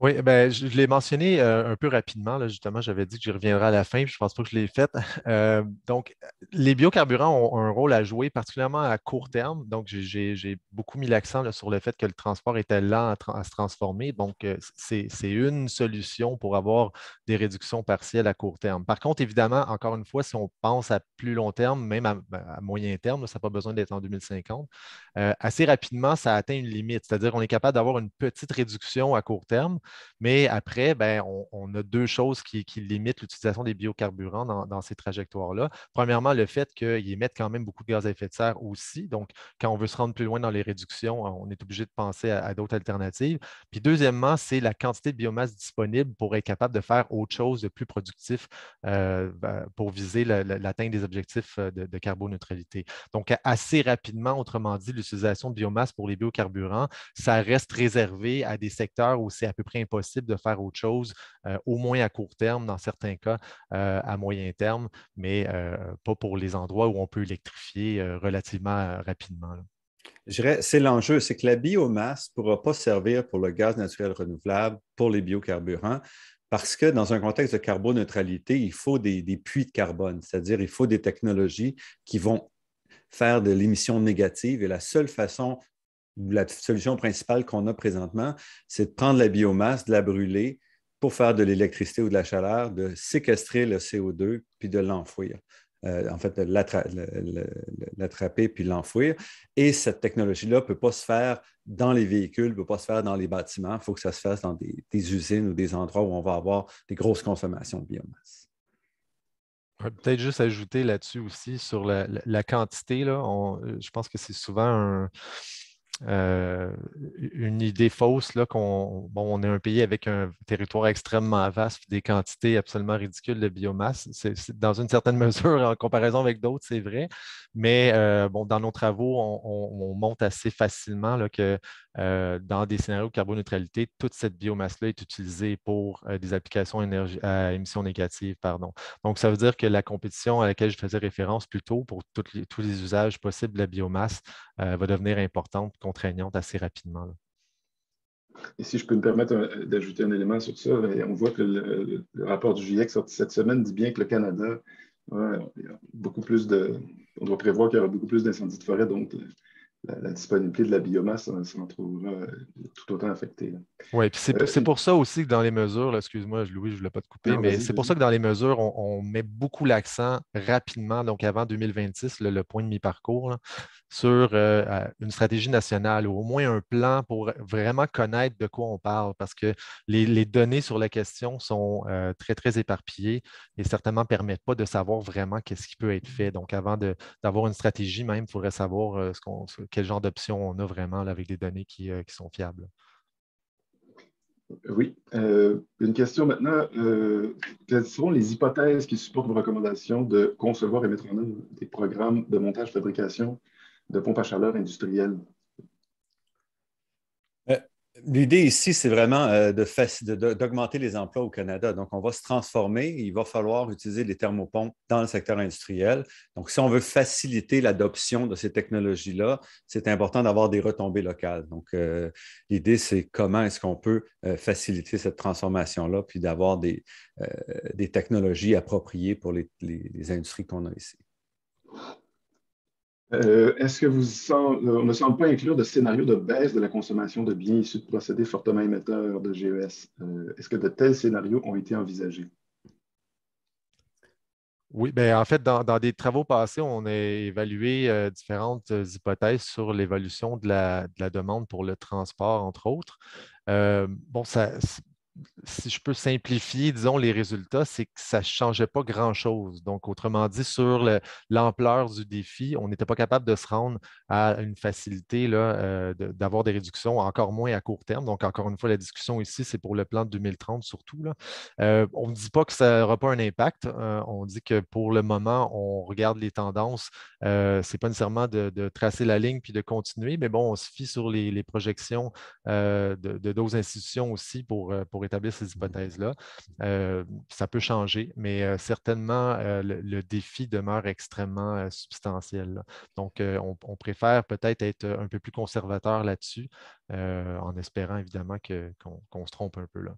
Oui, eh ben, je, l'ai mentionné euh, un peu rapidement. justement, j'avais dit que j'y reviendrai à la fin, puis je ne pense pas que je l'ai fait. Euh, donc, les biocarburants ont un rôle à jouer, particulièrement à court terme. Donc, j'ai beaucoup mis l'accent sur le fait que le transport était lent à, se transformer. Donc, euh, c'est une solution pour avoir des réductions partielles à court terme. Par contre, évidemment, encore une fois, si on pense à plus long terme, même à, ben, moyen terme, ça n'a pas besoin d'être en 2050, assez rapidement, ça atteint une limite. C'est-à-dire qu'on est capable d'avoir une petite réduction à court terme. Mais après, ben, on, a deux choses qui, limitent l'utilisation des biocarburants dans, ces trajectoires-là. Premièrement, le fait qu'ils émettent quand même beaucoup de gaz à effet de serre aussi. Donc, quand on veut se rendre plus loin dans les réductions, hein, on est obligé de penser à, d'autres alternatives. Puis deuxièmement, c'est la quantité de biomasse disponible pour être capable de faire autre chose de plus productif euh, ben, pour viser l'atteinte des objectifs euh, de, de carboneutralité. Donc, assez rapidement, autrement dit, l'utilisation de biomasse pour les biocarburants, ça reste réservé à des secteurs où c'est à peu près impossible de faire autre chose, euh, au moins à court terme, dans certains cas euh, à moyen terme, mais euh, pas pour les endroits où on peut électrifier relativement rapidement. Je dirais, c'est l'enjeu, c'est que la biomasse ne pourra pas servir pour le gaz naturel renouvelable, pour les biocarburants, parce que dans un contexte de carboneutralité, il faut des, des puits de carbone, c'est-à-dire il faut des technologies qui vont faire de l'émission négative. Et la seule façon la solution principale qu'on a présentement, c'est de prendre la biomasse, de la brûler pour faire de l'électricité ou de la chaleur, de séquestrer le CO2 puis de l'enfouir. Euh, en fait, de l'attraper puis l'enfouir. Et cette technologie-là ne peut pas se faire dans les véhicules, ne peut pas se faire dans les bâtiments. Il faut que ça se fasse dans des, usines ou des endroits où on va avoir des grosses consommations de biomasse. Peut-être juste ajouter là-dessus aussi sur la, quantité. Euh, je pense que c'est souvent un, euh, une idée fausse là, qu'on on est un pays avec un territoire extrêmement vaste, des quantités absolument ridicules de biomasse. C'est, dans une certaine mesure, en comparaison avec d'autres, c'est vrai. Mais euh, bon, dans nos travaux, on, monte assez facilement là, que euh, dans des scénarios de carboneutralité, toute cette biomasse-là est utilisée pour des applications énergie, à émissions négatives. Pardon. Donc, ça veut dire que la compétition à laquelle je faisais référence plus tôt pour les, tous les usages possibles de la biomasse va devenir importante contraignante assez rapidement. Et si je peux me permettre euh, d'ajouter un élément sur ça, euh, on voit que le, rapport du GIEC sorti cette semaine dit bien que le Canada, beaucoup plus de, on doit prévoir qu'il y aura beaucoup plus d'incendies de forêt, donc euh, la, disponibilité de la biomasse hein, s'en trouvera tout autant affectée. Oui, puis c'est, euh, pour ça aussi que dans les mesures, excuse-moi, Louis, je ne voulais pas te couper, mais c'est pour ça que dans les mesures, on, met beaucoup l'accent rapidement, donc avant 2026, le, point de mi-parcours, sur euh, une stratégie nationale ou au moins un plan pour vraiment connaître de quoi on parle, parce que les, données sur la question sont euh, très, très éparpillées et certainement ne permettent pas de savoir vraiment qu'est-ce qui peut être fait. Donc, avant d'avoir une stratégie, même, il faudrait savoir ce qu'on, quel genre d'options on a vraiment là, avec des données qui, euh, sont fiables. Oui. Euh, une question maintenant. Euh, quelles sont les hypothèses qui supportent vos recommandations de concevoir et mettre en œuvre des programmes de montage-fabrication de pompes à chaleur industrielles? L'idée ici, c'est vraiment euh, d'augmenter les emplois au Canada. Donc, on va se transformer. Il va falloir utiliser les thermopompes dans le secteur industriel. Donc, si on veut faciliter l'adoption de ces technologies-là, c'est important d'avoir des retombées locales. Donc, euh, l'idée, c'est comment est-ce qu'on peut euh, faciliter cette transformation-là, puis d'avoir des, technologies appropriées pour les, les industries qu'on a ici. Euh, est-ce que vous euh, on ne semble pas inclure de scénario de baisse de la consommation de biens issus de procédés fortement émetteurs de GES? Euh, est-ce que de tels scénarios ont été envisagés? Oui, bien, en fait, dans, des travaux passés, on a évalué différentes hypothèses sur l'évolution de la, de la, demande pour le transport, entre autres. bon, ça, si je peux simplifier, disons, les résultats, c'est que ça ne changeait pas grand-chose. Donc, autrement dit, sur l'ampleur du défi, on n'était pas capable de se rendre à une facilité euh, d'avoir des réductions, encore moins à court terme. Donc, encore une fois, la discussion ici, c'est pour le plan de 2030 surtout. Là. Euh, on ne dit pas que ça n'aura pas un impact. Euh, on dit que pour le moment, on regarde les tendances. ce n'est pas nécessairement de, tracer la ligne puis de continuer, mais bon, on se fie sur les, projections de d'autres institutions aussi pour, pour établir ces hypothèses-là. Euh, ça peut changer, mais euh, certainement, euh, le, défi demeure extrêmement substantiel. Donc, on, préfère peut-être être un peu plus conservateur là-dessus, en espérant évidemment qu'on se trompe un peu là.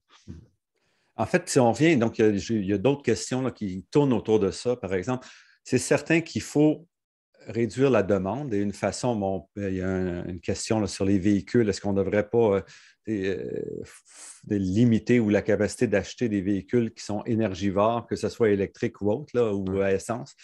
En fait, si on revient, donc il y a, d'autres questions qui tournent autour de ça. Par exemple, c'est certain qu'il faut réduire la demande. Et une façon, bon, ben, il y a une question sur les véhicules, est-ce qu'on ne devrait pas euh, euh, limiter ou la capacité d'acheter des véhicules qui sont énergivores, que ce soit électrique ou autre, là, ou à essence?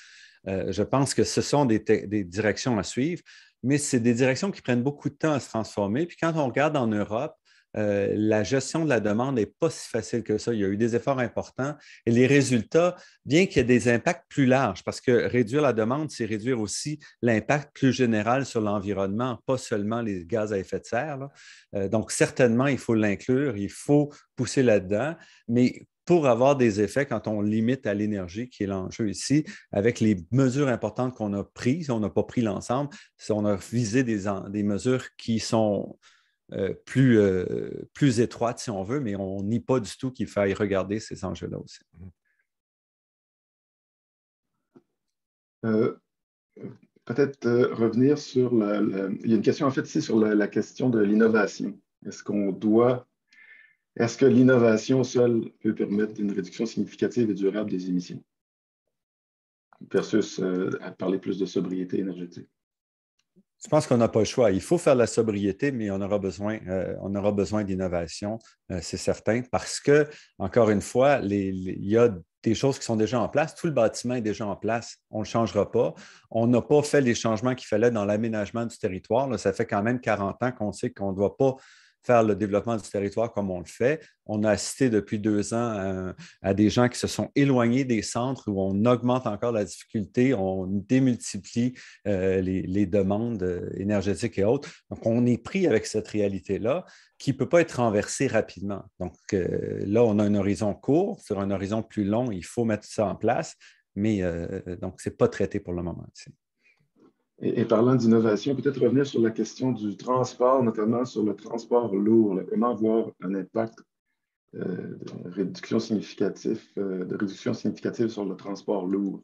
Euh, je pense que ce sont des, des directions à suivre, mais c'est des directions qui prennent beaucoup de temps à se transformer. Puis quand on regarde en Europe, euh, la gestion de la demande n'est pas si facile que ça. Il y a eu des efforts importants et les résultats, bien qu'il y ait des impacts plus larges, parce que réduire la demande, c'est réduire aussi l'impact plus général sur l'environnement, pas seulement les gaz à effet de serre. Euh, donc, certainement, il faut l'inclure, il faut pousser là-dedans, mais pour avoir des effets quand on limite à l'énergie, qui est l'enjeu ici, avec les mesures importantes qu'on a prises, on n'a pas pris l'ensemble, si on a visé des mesures qui sont euh, plus, euh, plus étroite, si on veut, mais on n'y pas du tout qu'il faille regarder ces enjeux-là aussi. Mhm. Euh, peut-être revenir sur la, Il y a une question, en fait, ici sur la, question de l'innovation. Est-ce qu'on doit... Est-ce que l'innovation seule peut permettre une réduction significative et durable des émissions versus a parler plus de sobriété énergétique? Je pense qu'on n'a pas le choix. Il faut faire la sobriété, mais on aura besoin, euh, on aura besoin d'innovation, euh, c'est certain, parce que, encore une fois, il y a des choses qui sont déjà en place. Tout le bâtiment est déjà en place. On ne le changera pas. On n'a pas fait les changements qu'il fallait dans l'aménagement du territoire. ça fait quand même 40 ans qu'on sait qu'on ne doit pas faire le développement du territoire comme on le fait. On a assisté depuis deux ans euh, à, des gens qui se sont éloignés des centres où on augmente encore la difficulté, on démultiplie euh, les, demandes euh, énergétiques et autres. Donc, on est pris avec cette réalité-là qui ne peut pas être renversée rapidement. Donc, là, on a un horizon court. Sur un horizon plus long, il faut mettre ça en place. Mais donc, ce n'est pas traité pour le moment. Et, parlant d'innovation, peut-être revenir sur la question du transport, notamment sur le transport lourd. comment avoir un impact euh, réduction euh, de réduction significative sur le transport lourd?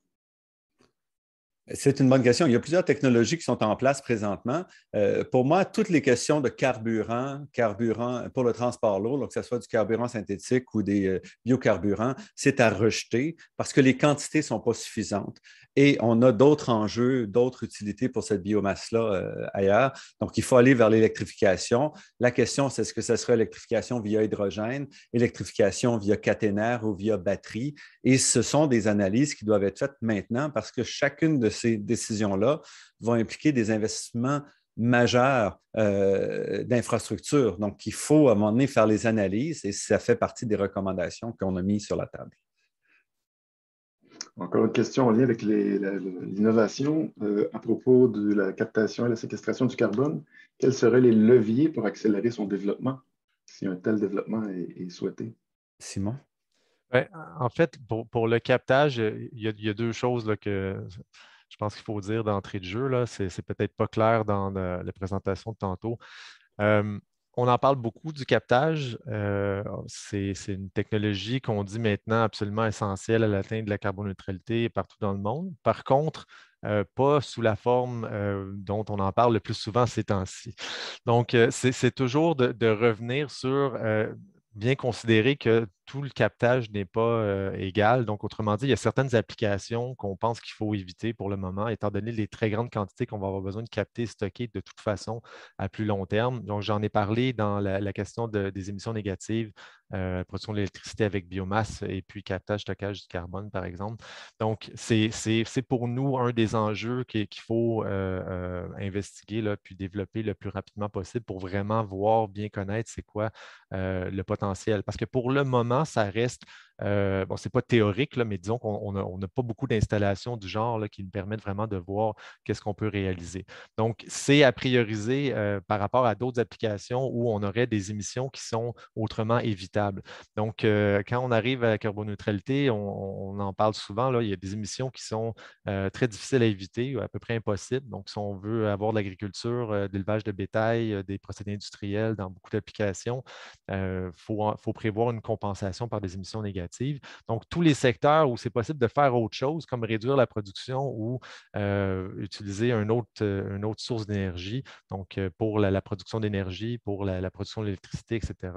C'est une bonne question. Il y a plusieurs technologies qui sont en place présentement. Euh, pour moi, toutes les questions de carburant, carburant pour le transport lourd, donc que ce soit du carburant synthétique ou des euh, biocarburants, c'est à rejeter parce que les quantités ne sont pas suffisantes et on a d'autres enjeux, d'autres utilités pour cette biomasse-là euh, ailleurs. Donc, il faut aller vers l'électrification. La question, c'est est-ce que ce serait électrification via hydrogène, électrification via caténaire ou via batterie? Et ce sont des analyses qui doivent être faites maintenant parce que chacune de ces ces décisions-là vont impliquer des investissements majeurs euh, d'infrastructures. Donc, il faut à un moment donné faire les analyses et ça fait partie des recommandations qu'on a mises sur la table. Encore une question en lien avec l'innovation euh, à propos de la captation et la séquestration du carbone. Quels seraient les leviers pour accélérer son développement si un tel développement est, souhaité? Simon? Ben, en fait, pour, le captage, il y a, deux choses que je pense qu'il faut dire d'entrée de jeu, là, c'est, peut-être pas clair dans la, présentation de tantôt. on en parle beaucoup du captage. Euh, c'est, une technologie qu'on dit maintenant absolument essentielle à l'atteinte de la carboneutralité partout dans le monde. Par contre, euh, pas sous la forme euh, dont on en parle le plus souvent ces temps-ci. Donc, c'est, toujours de revenir sur bien considérer que tout le captage n'est pas égal. Donc, autrement dit, il y a certaines applications qu'on pense qu'il faut éviter pour le moment, étant donné les très grandes quantités qu'on va avoir besoin de capter, stocker de toute façon à plus long terme. Donc, j'en ai parlé dans la, question des émissions négatives, production d'électricité avec biomasse et puis captage, stockage du carbone, par exemple. Donc, c'est pour nous un des enjeux qu'il faut investiguer, là, puis développer le plus rapidement possible pour vraiment voir, bien connaître c'est quoi le potentiel. Parce que pour le moment, ça reste euh, bon, ce n'est pas théorique, mais disons qu'on n'a pas beaucoup d'installations du genre qui nous permettent vraiment de voir qu'est-ce qu'on peut réaliser. Donc, c'est à prioriser euh, par rapport à d'autres applications où on aurait des émissions qui sont autrement évitables. Donc, euh, quand on arrive à la carboneutralité, on, en parle souvent, il y a des émissions qui sont très difficiles à éviter, ou à peu près impossibles. Donc, si on veut avoir de l'agriculture, de l'élevage de bétail, des procédés industriels dans beaucoup d'applications, il faut prévoir une compensation par des émissions négatives. Donc, tous les secteurs où c'est possible de faire autre chose, comme réduire la production ou euh, utiliser un autre, euh, une autre source d'énergie, donc euh, pour la, production d'énergie, pour la, production d'électricité, etc.,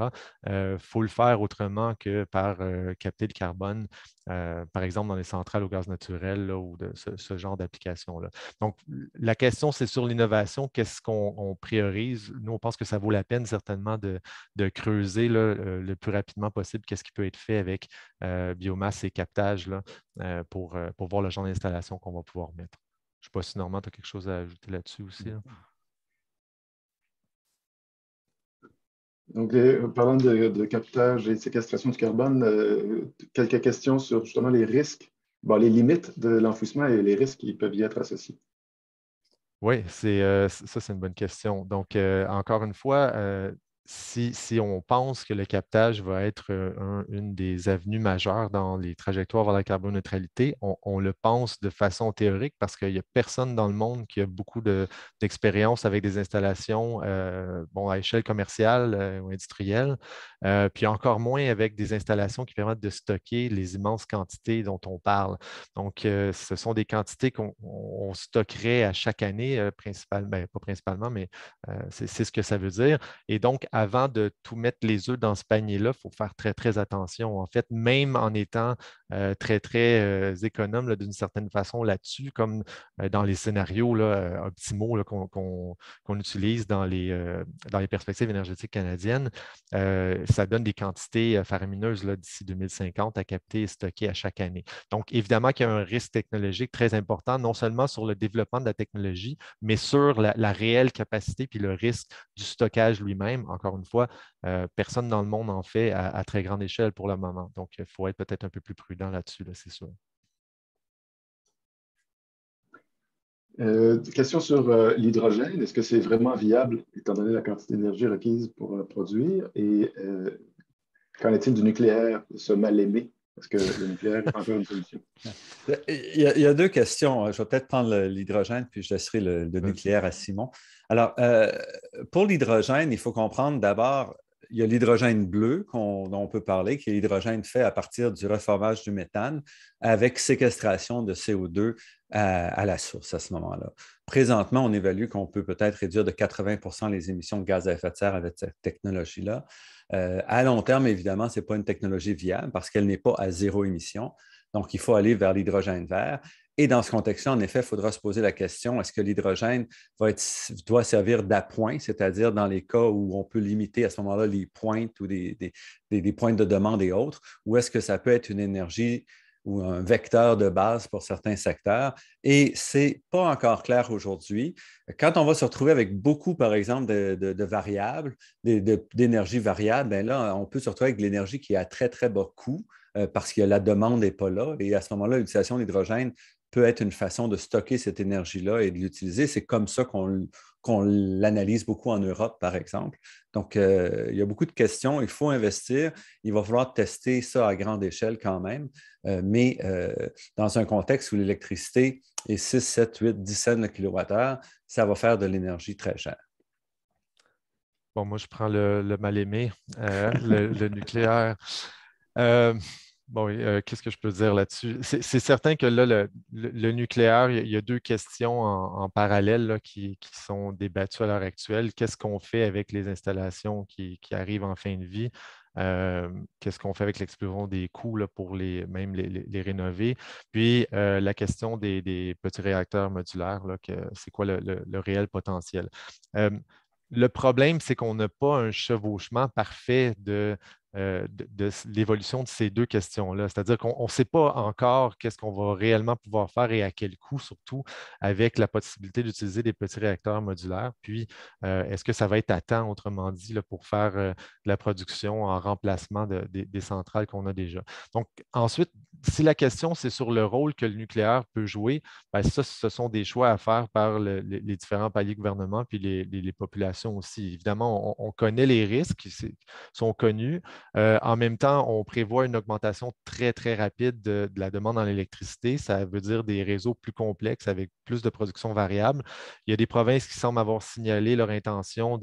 il faut le faire autrement que par capter le carbone, par exemple dans les centrales au gaz naturel ou de ce, genre d'application-là. Donc, la question, c'est sur l'innovation, qu'est-ce qu'on priorise? Nous, on pense que ça vaut la peine certainement de, creuser le plus rapidement possible qu'est-ce qui peut être fait avec euh, biomasse et captage euh, pour, euh, pour voir le genre d'installation qu'on va pouvoir mettre. Je ne sais pas si Normand, tu as quelque chose à ajouter là-dessus aussi. Donc, parlant de, captage et séquestration du carbone, quelques questions sur justement les risques, les limites de l'enfouissement et les risques qui peuvent y être associés. Oui, ça, c'est une bonne question. Donc, encore une fois, si, on pense que le captage va être une des avenues majeures dans les trajectoires vers la carboneutralité, on, le pense de façon théorique parce qu'il n'y a personne dans le monde qui a beaucoup d'expérience avec des installations bon, à échelle commerciale ou industrielle, puis encore moins avec des installations qui permettent de stocker les immenses quantités dont on parle. Donc, ce sont des quantités qu'on stockerait à chaque année, principalement, pas principalement, mais c'est ce que ça veut dire. Et donc, avant de tout mettre les œufs dans ce panier-là, il faut faire très, très attention. En fait, même en étant euh, très, très euh, économe d'une certaine façon là-dessus, comme euh, dans les scénarios là, optimaux qu'on utilise dans les, dans les perspectives énergétiques canadiennes, ça donne des quantités faramineuses d'ici 2050 à capter et stocker à chaque année. Donc, évidemment qu'il y a un risque technologique très important, non seulement sur le développement de la technologie, mais sur la, réelle capacité puis le risque du stockage lui-même, encore une fois, euh, personne dans le monde en fait à, très grande échelle pour le moment. Donc, il faut être peut-être un peu plus prudent là-dessus, c'est sûr. Euh, question sur euh, l'hydrogène. Est-ce que c'est vraiment viable étant donné la quantité d'énergie requise pour produire? Et qu'en est-il du nucléaire, ce mal aimé Parce que le nucléaire est encore une solution? Il y, a, deux questions. Je vais peut-être prendre l'hydrogène, puis je laisserai le, le nucléaire à Simon. Alors, euh, pour l'hydrogène, il faut comprendre d'abord, il y a l'hydrogène bleu dont on peut parler, qui est l'hydrogène fait à partir du reformage du méthane avec séquestration de CO2 à, la source à ce moment-là. Présentement, on évalue qu'on peut peut-être réduire de 80 les émissions de gaz à effet de serre avec cette technologie-là. Euh, à long terme, évidemment, ce n'est pas une technologie viable parce qu'elle n'est pas à zéro émission. Donc, il faut aller vers l'hydrogène vert. Et dans ce contexte-là, en effet, il faudra se poser la question est-ce que l'hydrogène doit servir d'appoint, c'est-à-dire dans les cas où on peut limiter à ce moment-là les pointes ou des, des, pointes de demande et autres, ou est-ce que ça peut être une énergie ou un vecteur de base pour certains secteurs. Et ce n'est pas encore clair aujourd'hui. Quand on va se retrouver avec beaucoup, par exemple, de, variables, d'énergie variable, bien là, on peut se retrouver avec de l'énergie qui est à très, très bas coût euh, parce que la demande n'est pas là. Et à ce moment-là, l'utilisation de l'hydrogène peut être une façon de stocker cette énergie-là et de l'utiliser. C'est comme ça qu'on l'analyse beaucoup en Europe, par exemple. Donc, euh, il y a beaucoup de questions, il faut investir, il va falloir tester ça à grande échelle quand même, euh, mais euh, dans un contexte où l'électricité est 6, 7, 8, 10 cents le kilowattheure, ça va faire de l'énergie très chère. Bon, moi, je prends le, mal-aimé, le, le, nucléaire. Bon, euh, qu'est-ce que je peux dire là-dessus? C'est certain que là, le, nucléaire, il y a deux questions en, parallèle qui, sont débattues à l'heure actuelle. Qu'est-ce qu'on fait avec les installations qui, arrivent en fin de vie? Euh, qu'est-ce qu'on fait avec l'explosion des coûts pour les, même les, rénover? Puis euh, la question des, petits réacteurs modulaires, c'est quoi le, réel potentiel? le problème, c'est qu'on n'a pas un chevauchement parfait de euh, de, l'évolution de ces deux questions-là. C'est-à-dire qu'on ne sait pas encore qu'est-ce qu'on va réellement pouvoir faire et à quel coût, surtout avec la possibilité d'utiliser des petits réacteurs modulaires. Puis, euh, est-ce que ça va être à temps, autrement dit, pour faire euh, de la production en remplacement des centrales qu'on a déjà? Donc, ensuite, si la question, c'est sur le rôle que le nucléaire peut jouer, ben, ça, ce sont des choix à faire par les, différents paliers gouvernement puis les, populations aussi. Évidemment, on, connaît les risques qui sont connus. Euh, en même temps, on prévoit une augmentation très, très rapide de la demande en électricité. Ça veut dire des réseaux plus complexes avec plus de production variable. Il y a des provinces qui semblent avoir signalé leur intention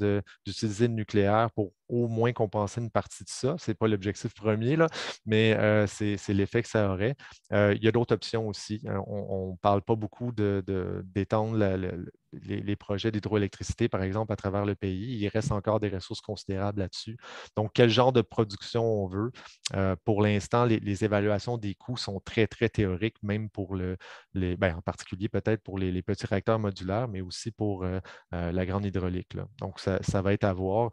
d'utiliser le nucléaire pour au moins compenser une partie de ça. Ce n'est pas l'objectif premier, mais c'est l'effet que ça aurait. il y a d'autres options aussi. Hein. on ne parle pas beaucoup d'étendre de, les, projets d'hydroélectricité, par exemple, à travers le pays. Il reste encore des ressources considérables là-dessus. Donc, quel genre de production on veut? Euh, pour l'instant, les, évaluations des coûts sont très, très théoriques, même pour le, les, ben, en particulier peut-être pour les, petits réacteurs modulaires, mais aussi pour euh, euh, la grande hydraulique. Donc, ça, va être à voir.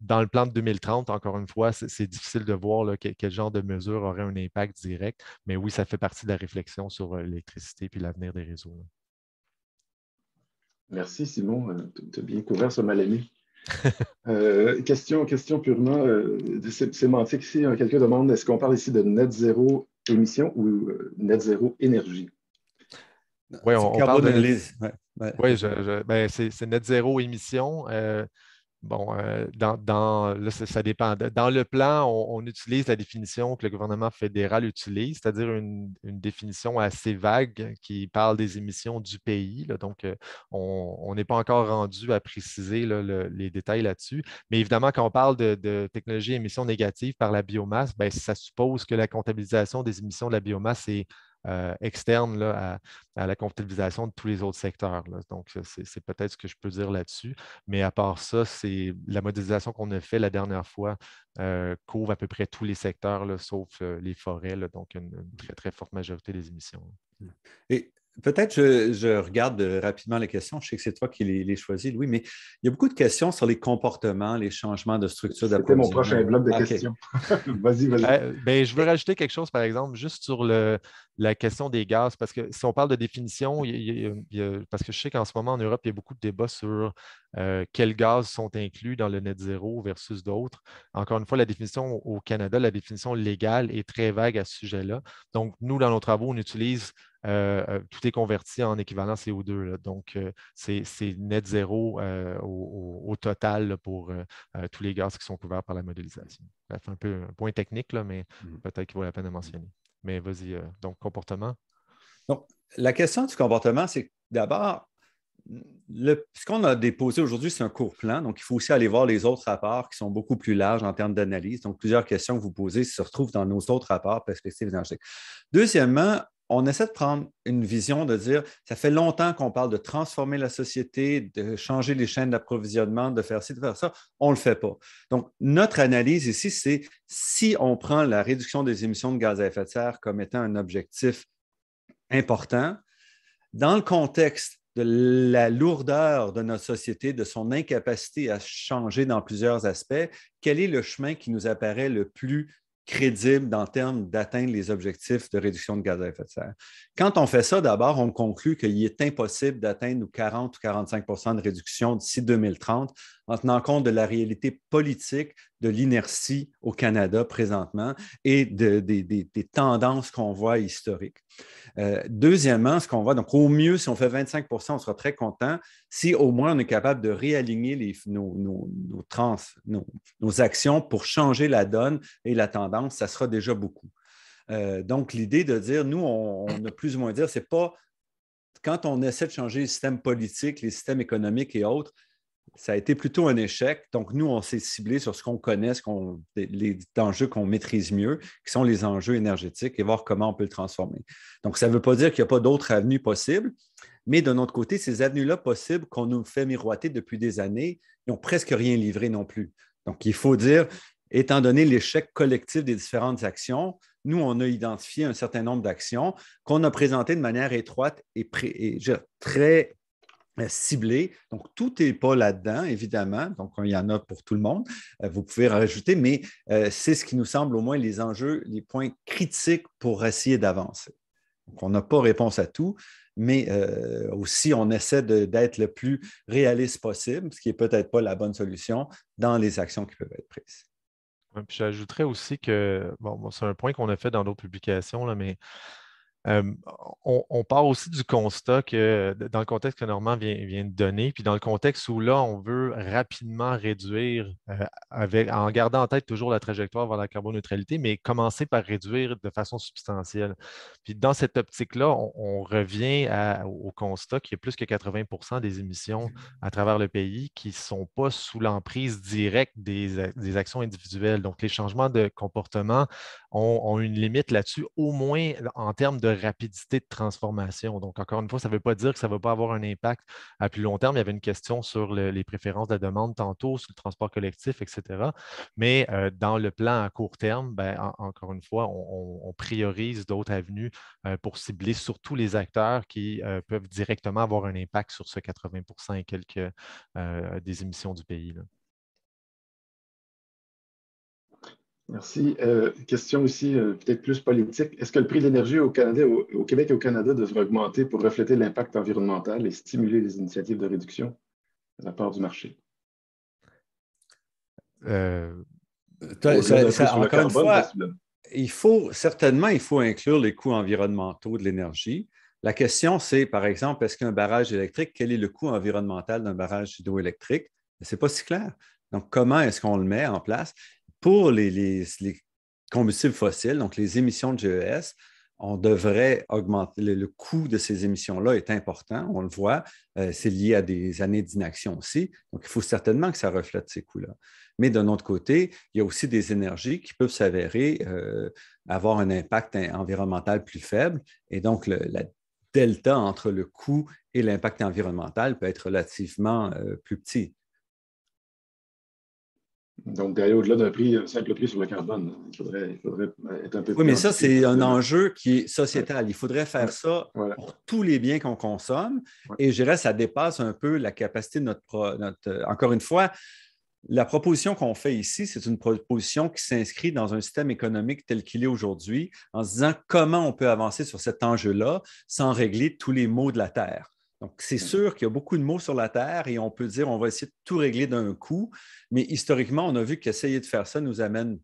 dans le plan de 2030, encore une fois, c'est difficile de voir quel, genre de mesure aurait un impact direct, mais oui, ça fait partie de la réflexion sur l'électricité puis l'avenir des réseaux. Merci Simon, euh, tu as bien couvert ce mal-aimé. Euh, question, question purement euh, sémantique. Si hein, quelqu'un demande, est-ce qu'on parle ici de net zéro émission ou net zéro énergie? Oui, on, parle de... Oui, ben, c'est net zéro émission. Bon, euh, dans, là, ça, dépend. Dans le plan, on, utilise la définition que le gouvernement fédéral utilise, c'est-à-dire une, définition assez vague qui parle des émissions du pays. donc, euh, on n'est pas encore rendu à préciser les détails là-dessus. Mais évidemment, quand on parle de, technologies technologie émissions négatives par la biomasse, bien, ça suppose que la comptabilisation des émissions de la biomasse est euh, externe à, la comptabilisation de tous les autres secteurs. Donc, euh, c'est peut-être ce que je peux dire là-dessus. Mais à part ça, c'est la modélisation qu'on a fait la dernière fois euh, couvre à peu près tous les secteurs, sauf les forêts, donc une, très, très forte majorité des émissions. Et peut-être je, je, regarde rapidement les questions. Je sais que c'est toi qui les, les, choisis, Louis, mais il y a beaucoup de questions sur les comportements, les changements de structure C'était mon prochain bloc de ah, questions. vas-y, vas-y. Ben, je veux rajouter quelque chose, par exemple, juste sur le, la question des gaz, parce que si on parle de définition, parce que je sais qu'en ce moment en Europe, il y a beaucoup de débats sur euh, quels gaz sont inclus dans le net zéro versus d'autres. Encore une fois, la définition au Canada, la définition légale est très vague à ce sujet-là. Donc, nous, dans nos travaux, on utilise euh, euh, tout est converti en équivalent CO2. Donc, c'est net zéro au, total pour tous les gaz qui sont couverts par la modélisation. C'est un peu un point technique, là, mais mmh. peut-être qu'il vaut la peine de mentionner. Mais vas-y, euh, donc comportement. Donc, la question du comportement, c'est d'abord, le, ce qu'on a déposé aujourd'hui, c'est un court plan. Donc, il faut aussi aller voir les autres rapports qui sont beaucoup plus larges en termes d'analyse. Donc, plusieurs questions que vous posez se retrouvent dans nos autres rapports perspectives énergétiques. Deuxièmement, on essaie de prendre une vision de dire, ça fait longtemps qu'on parle de transformer la société, de changer les chaînes d'approvisionnement, de faire ci, de faire ça. On ne le fait pas. Donc, notre analyse ici, c'est si on prend la réduction des émissions de gaz à effet de serre comme étant un objectif important, dans le contexte de la lourdeur de notre société, de son incapacité à changer dans plusieurs aspects, quel est le chemin qui nous apparaît le plus crédible dans le terme d'atteindre les objectifs de réduction de gaz à effet de serre. Quand on fait ça, d'abord, on conclut qu'il est impossible d'atteindre 40 ou 45 de réduction d'ici 2030 en tenant compte de la réalité politique de l'inertie au Canada présentement et des, tendances qu'on voit historiques. Euh, deuxièmement, ce qu'on voit, donc au mieux, si on fait 25 on sera très content. Si au moins on est capable de réaligner nos, actions pour changer la donne et la tendance, ça sera déjà beaucoup. Euh, donc, l'idée de dire, nous, on, on, a plus ou moins dire, c'est pas quand on essaie de changer les systèmes politiques, les systèmes économiques et autres, ça a été plutôt un échec. Donc, nous, on s'est ciblé sur ce qu'on connaît, ce les enjeux qu'on maîtrise mieux, qui sont les enjeux énergétiques, et voir comment on peut le transformer. Donc, ça ne veut pas dire qu'il n'y a pas d'autres avenues possibles, mais de notre côté, ces avenues-là possibles qu'on nous fait miroiter depuis des années, ils n'ont presque rien livré non plus. Donc, il faut dire, étant donné l'échec collectif des différentes actions, nous, on a identifié un certain nombre d'actions qu'on a présentées de manière étroite et très euh, ciblé. Donc, tout n'est pas là-dedans, évidemment. Donc, il y en a pour tout le monde. Euh, vous pouvez rajouter, mais euh, c'est ce qui nous semble au moins les enjeux, les points critiques pour essayer d'avancer. Donc, on n'a pas réponse à tout, mais aussi on essaie d'être le plus réaliste possible, ce qui n'est peut-être pas la bonne solution dans les actions qui peuvent être prises. J'ajouterais aussi que, bon, bon c'est un point qu'on a fait dans d'autres publications, là, mais euh, on, part aussi du constat que dans le contexte que Normand vient, de donner, puis dans le contexte où là, on veut rapidement réduire euh, avec, en gardant en tête toujours la trajectoire vers la carboneutralité, mais commencer par réduire de façon substantielle. Puis dans cette optique-là, on, revient au constat qu'il y a plus que 80 des émissions à travers le pays qui ne sont pas sous l'emprise directe des actions individuelles. Donc les changements de comportement ont, une limite là-dessus, au moins en termes de rapidité de transformation. Donc, encore une fois, ça ne veut pas dire que ça ne va pas avoir un impact à plus long terme. Il y avait une question sur les préférences de la demande tantôt, sur le transport collectif, etc. Mais euh, dans le plan à court terme, ben, encore une fois, on, priorise d'autres avenues euh, pour cibler surtout les acteurs qui euh, peuvent directement avoir un impact sur ce 80 et quelques des émissions du pays. Là. Merci. Euh, question aussi euh, peut-être plus politique. Est-ce que le prix de l'énergie au, Québec et au Canada devrait augmenter pour refléter l'impact environnemental et stimuler les initiatives de réduction de la part du marché? Euh, encore une fois, il faut certainement il faut inclure les coûts environnementaux de l'énergie. La question, c'est par exemple, est-ce qu'un barrage électrique, quel est le coût environnemental d'un barrage hydroélectrique? Ce n'est pas si clair. Donc, comment est-ce qu'on le met en place? pour les, combustibles fossiles, donc les émissions de GES, on devrait augmenter le, coût de ces émissions-là est important, on le voit, euh, c'est lié à des années d'inaction aussi, donc il faut certainement que ça reflète ces coûts-là. Mais d'un autre côté, il y a aussi des énergies qui peuvent s'avérer euh, avoir un impact environnemental plus faible, et donc le, la delta entre le coût et l'impact environnemental peut être relativement euh, plus petit. Donc, derrière, au-delà d'un prix, euh, simple prix sur le carbone, hein. il faudrait, euh, être un peu plus… Oui, mais ça, c'est un enjeu qui est sociétal. Il faudrait faire ça pour tous les biens qu'on consomme. Et je dirais, ça dépasse un peu la capacité de notre. notre euh, encore une fois, la proposition qu'on fait ici, c'est une proposition qui s'inscrit dans un système économique tel qu'il est aujourd'hui, en se disant comment on peut avancer sur cet enjeu-là sans régler tous les maux de la Terre. Donc, c'est mmh. sûr qu'il y a beaucoup de mots sur la Terre et on peut dire on va essayer de tout régler d'un coup, mais historiquement, on a vu qu'essayer de faire ça nous amène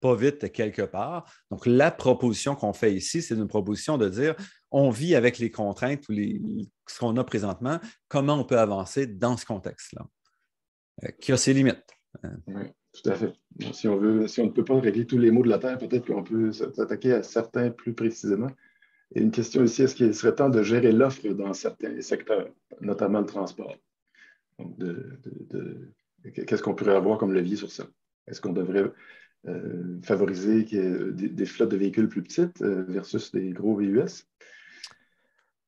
pas vite quelque part. Donc, la proposition qu'on fait ici, c'est une proposition de dire on vit avec les contraintes ou ce qu'on a présentement, comment on peut avancer dans ce contexte-là, euh, qui a ses limites. Hein. Oui, tout à fait. Si on, veut, si on ne peut pas régler tous les mots de la Terre, peut-être qu'on peut s'attaquer à certains plus précisément une question ici, est-ce qu'il serait temps de gérer l'offre dans certains secteurs, notamment le transport? qu'est-ce qu'on pourrait avoir comme levier sur ça? Est-ce qu'on devrait euh, favoriser des, flottes de véhicules plus petites euh, versus des gros VUS?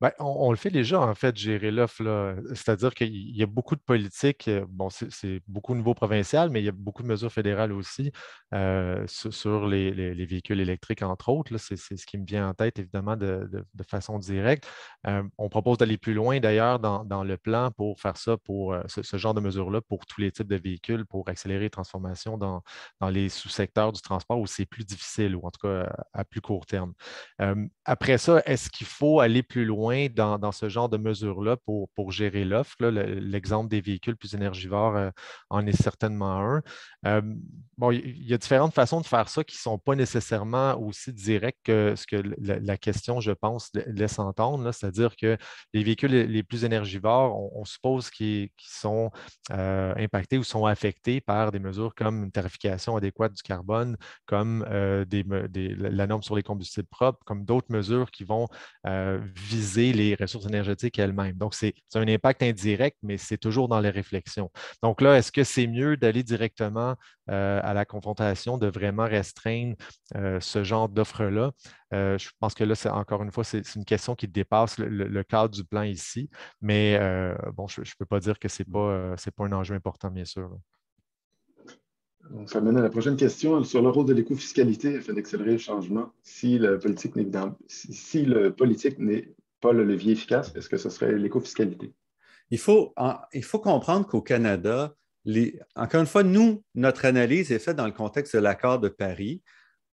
Ben, on, le fait déjà, en fait, gérer l'offre. C'est-à-dire qu'il y a beaucoup de politiques, euh, bon, c'est beaucoup au niveau provincial, mais il y a beaucoup de mesures fédérales aussi euh, sur, les, véhicules électriques, entre autres. C'est ce qui me vient en tête, évidemment, de, façon directe. Euh, on propose d'aller plus loin, d'ailleurs, dans, le plan pour faire ça, pour ce, genre de mesures-là, pour tous les types de véhicules, pour accélérer les transformations dans, les sous-secteurs du transport où c'est plus difficile, ou en tout cas à plus court terme. après ça, est-ce qu'il faut aller plus loin? dans, ce genre de mesures-là pour, pour gérer l'offre. L'exemple des véhicules plus énergivores euh, en est certainement un. Euh, bon, il y a différentes façons de faire ça qui ne sont pas nécessairement aussi directes que ce que la, question, je pense, laisse entendre, c'est-à-dire que les véhicules les plus énergivores, on, suppose qu'ils sont euh, impactés ou sont affectés par des mesures comme une tarification adéquate du carbone, comme des, la norme sur les combustibles propres, comme d'autres mesures qui vont viser les ressources énergétiques elles-mêmes. Donc, c'est un impact indirect, mais c'est toujours dans les réflexions. Donc là, est-ce que c'est mieux d'aller directement euh, à la confrontation, de vraiment restreindre euh, ce genre d'offres-là? Euh, je pense que là, c'est encore une fois, c'est une question qui dépasse le, cadre du plan ici, mais bon, je ne peux pas dire que ce n'est pas, pas un enjeu important, bien sûr. ça mène à la prochaine question sur le rôle de l'écofiscalité afin d'accélérer le changement si le politique n'est le levier efficace, est-ce que ce serait l'écofiscalité? Il faut, il faut comprendre qu'au Canada, encore une fois, nous, notre analyse est faite dans le contexte de l'accord de Paris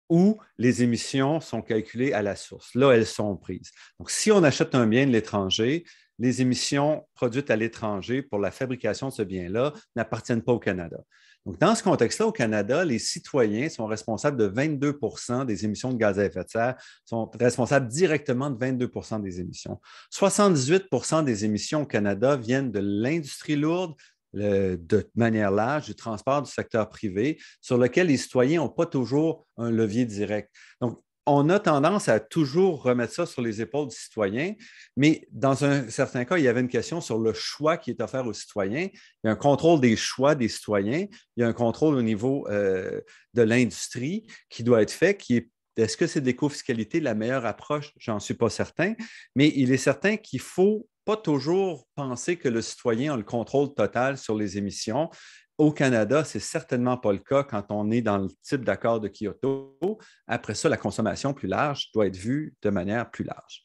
où les émissions sont calculées à la source. Là, elles sont prises. Donc, si on achète un bien de l'étranger, les émissions produites à l'étranger pour la fabrication de ce bien-là n'appartiennent pas au Canada. Donc, dans ce contexte-là, au Canada, les citoyens sont responsables de 22 des émissions de gaz à effet de serre, sont responsables directement de 22 des émissions. 78 des émissions au Canada viennent de l'industrie lourde, de manière large, du transport du secteur privé, sur lequel les citoyens n'ont pas toujours un levier direct. Donc, on a tendance à toujours remettre ça sur les épaules du citoyen, mais dans un certain cas, il y avait une question sur le choix qui est offert aux citoyens. Il y a un contrôle des choix des citoyens, il y a un contrôle au niveau euh, de l'industrie qui doit être fait, qui est est-ce que c'est de l'écofiscalité la meilleure approche? J'en suis pas certain, mais il est certain qu'il faut pas toujours penser que le citoyen a le contrôle total sur les émissions au Canada, c'est certainement pas le cas quand on est dans le type d'accord de Kyoto. Après ça, la consommation plus large doit être vue de manière plus large.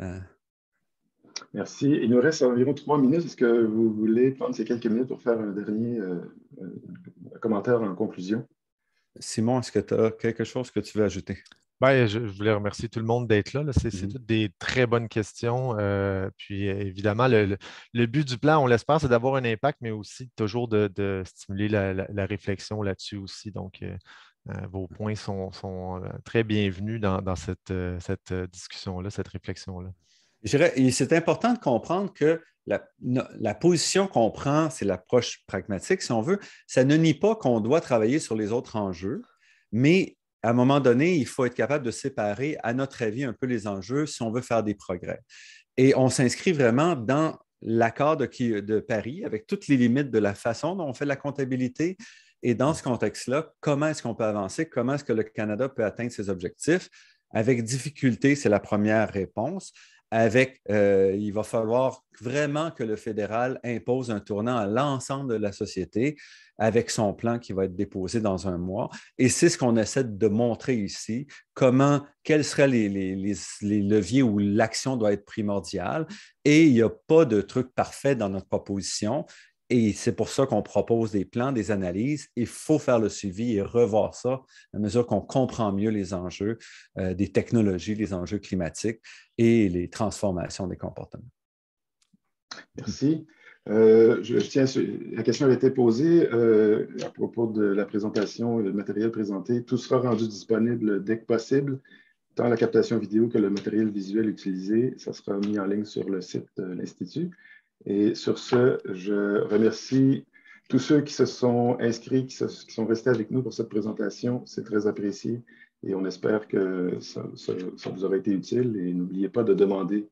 Euh. Merci. Il nous reste environ trois minutes. Est-ce que vous voulez prendre ces quelques minutes pour faire un dernier euh, commentaire en conclusion? Simon, est-ce que tu as quelque chose que tu veux ajouter? Ben, je, voulais remercier tout le monde d'être là. C'est, mmh toutes des très bonnes questions. Euh, puis euh, évidemment, le, but du plan, on l'espère, c'est d'avoir un impact, mais aussi toujours de, stimuler la, réflexion là-dessus aussi. Donc, euh, vos points sont, très bienvenus dans, cette, discussion-là, cette réflexion-là. C'est important de comprendre que la position qu'on prend, c'est l'approche pragmatique, si on veut. Ça ne nie pas qu'on doit travailler sur les autres enjeux, mais à un moment donné, il faut être capable de séparer, à notre avis, un peu les enjeux si on veut faire des progrès. Et on s'inscrit vraiment dans l'accord de, de, Paris avec toutes les limites de la façon dont on fait la comptabilité. Et dans ce contexte-là, comment est-ce qu'on peut avancer? Comment est-ce que le Canada peut atteindre ses objectifs? Avec difficulté, c'est la première réponse avec, euh, il va falloir vraiment que le fédéral impose un tournant à l'ensemble de la société avec son plan qui va être déposé dans un mois. Et c'est ce qu'on essaie de montrer ici, comment, quels seraient les leviers où l'action doit être primordiale. Et il n'y a pas de truc parfait dans notre proposition. Et c'est pour ça qu'on propose des plans, des analyses. Il faut faire le suivi et revoir ça à mesure qu'on comprend mieux les enjeux euh, des technologies, les enjeux climatiques et les transformations des comportements. Merci. Euh, je, tiens, la question avait été posée euh, à propos de la présentation et le matériel présenté. Tout sera rendu disponible dès que possible, tant la captation vidéo que le matériel visuel utilisé. Ça sera mis en ligne sur le site de l'Institut. Et sur ce, je remercie tous ceux qui se sont inscrits, qui, sont restés avec nous pour cette présentation. C'est très apprécié et on espère que ça, vous aura été utile. Et n'oubliez pas de demander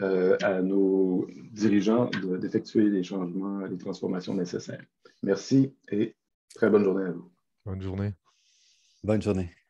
euh, à nos dirigeants d'effectuer les changements, les transformations nécessaires. Merci et très bonne journée à vous. Bonne journée. Bonne journée.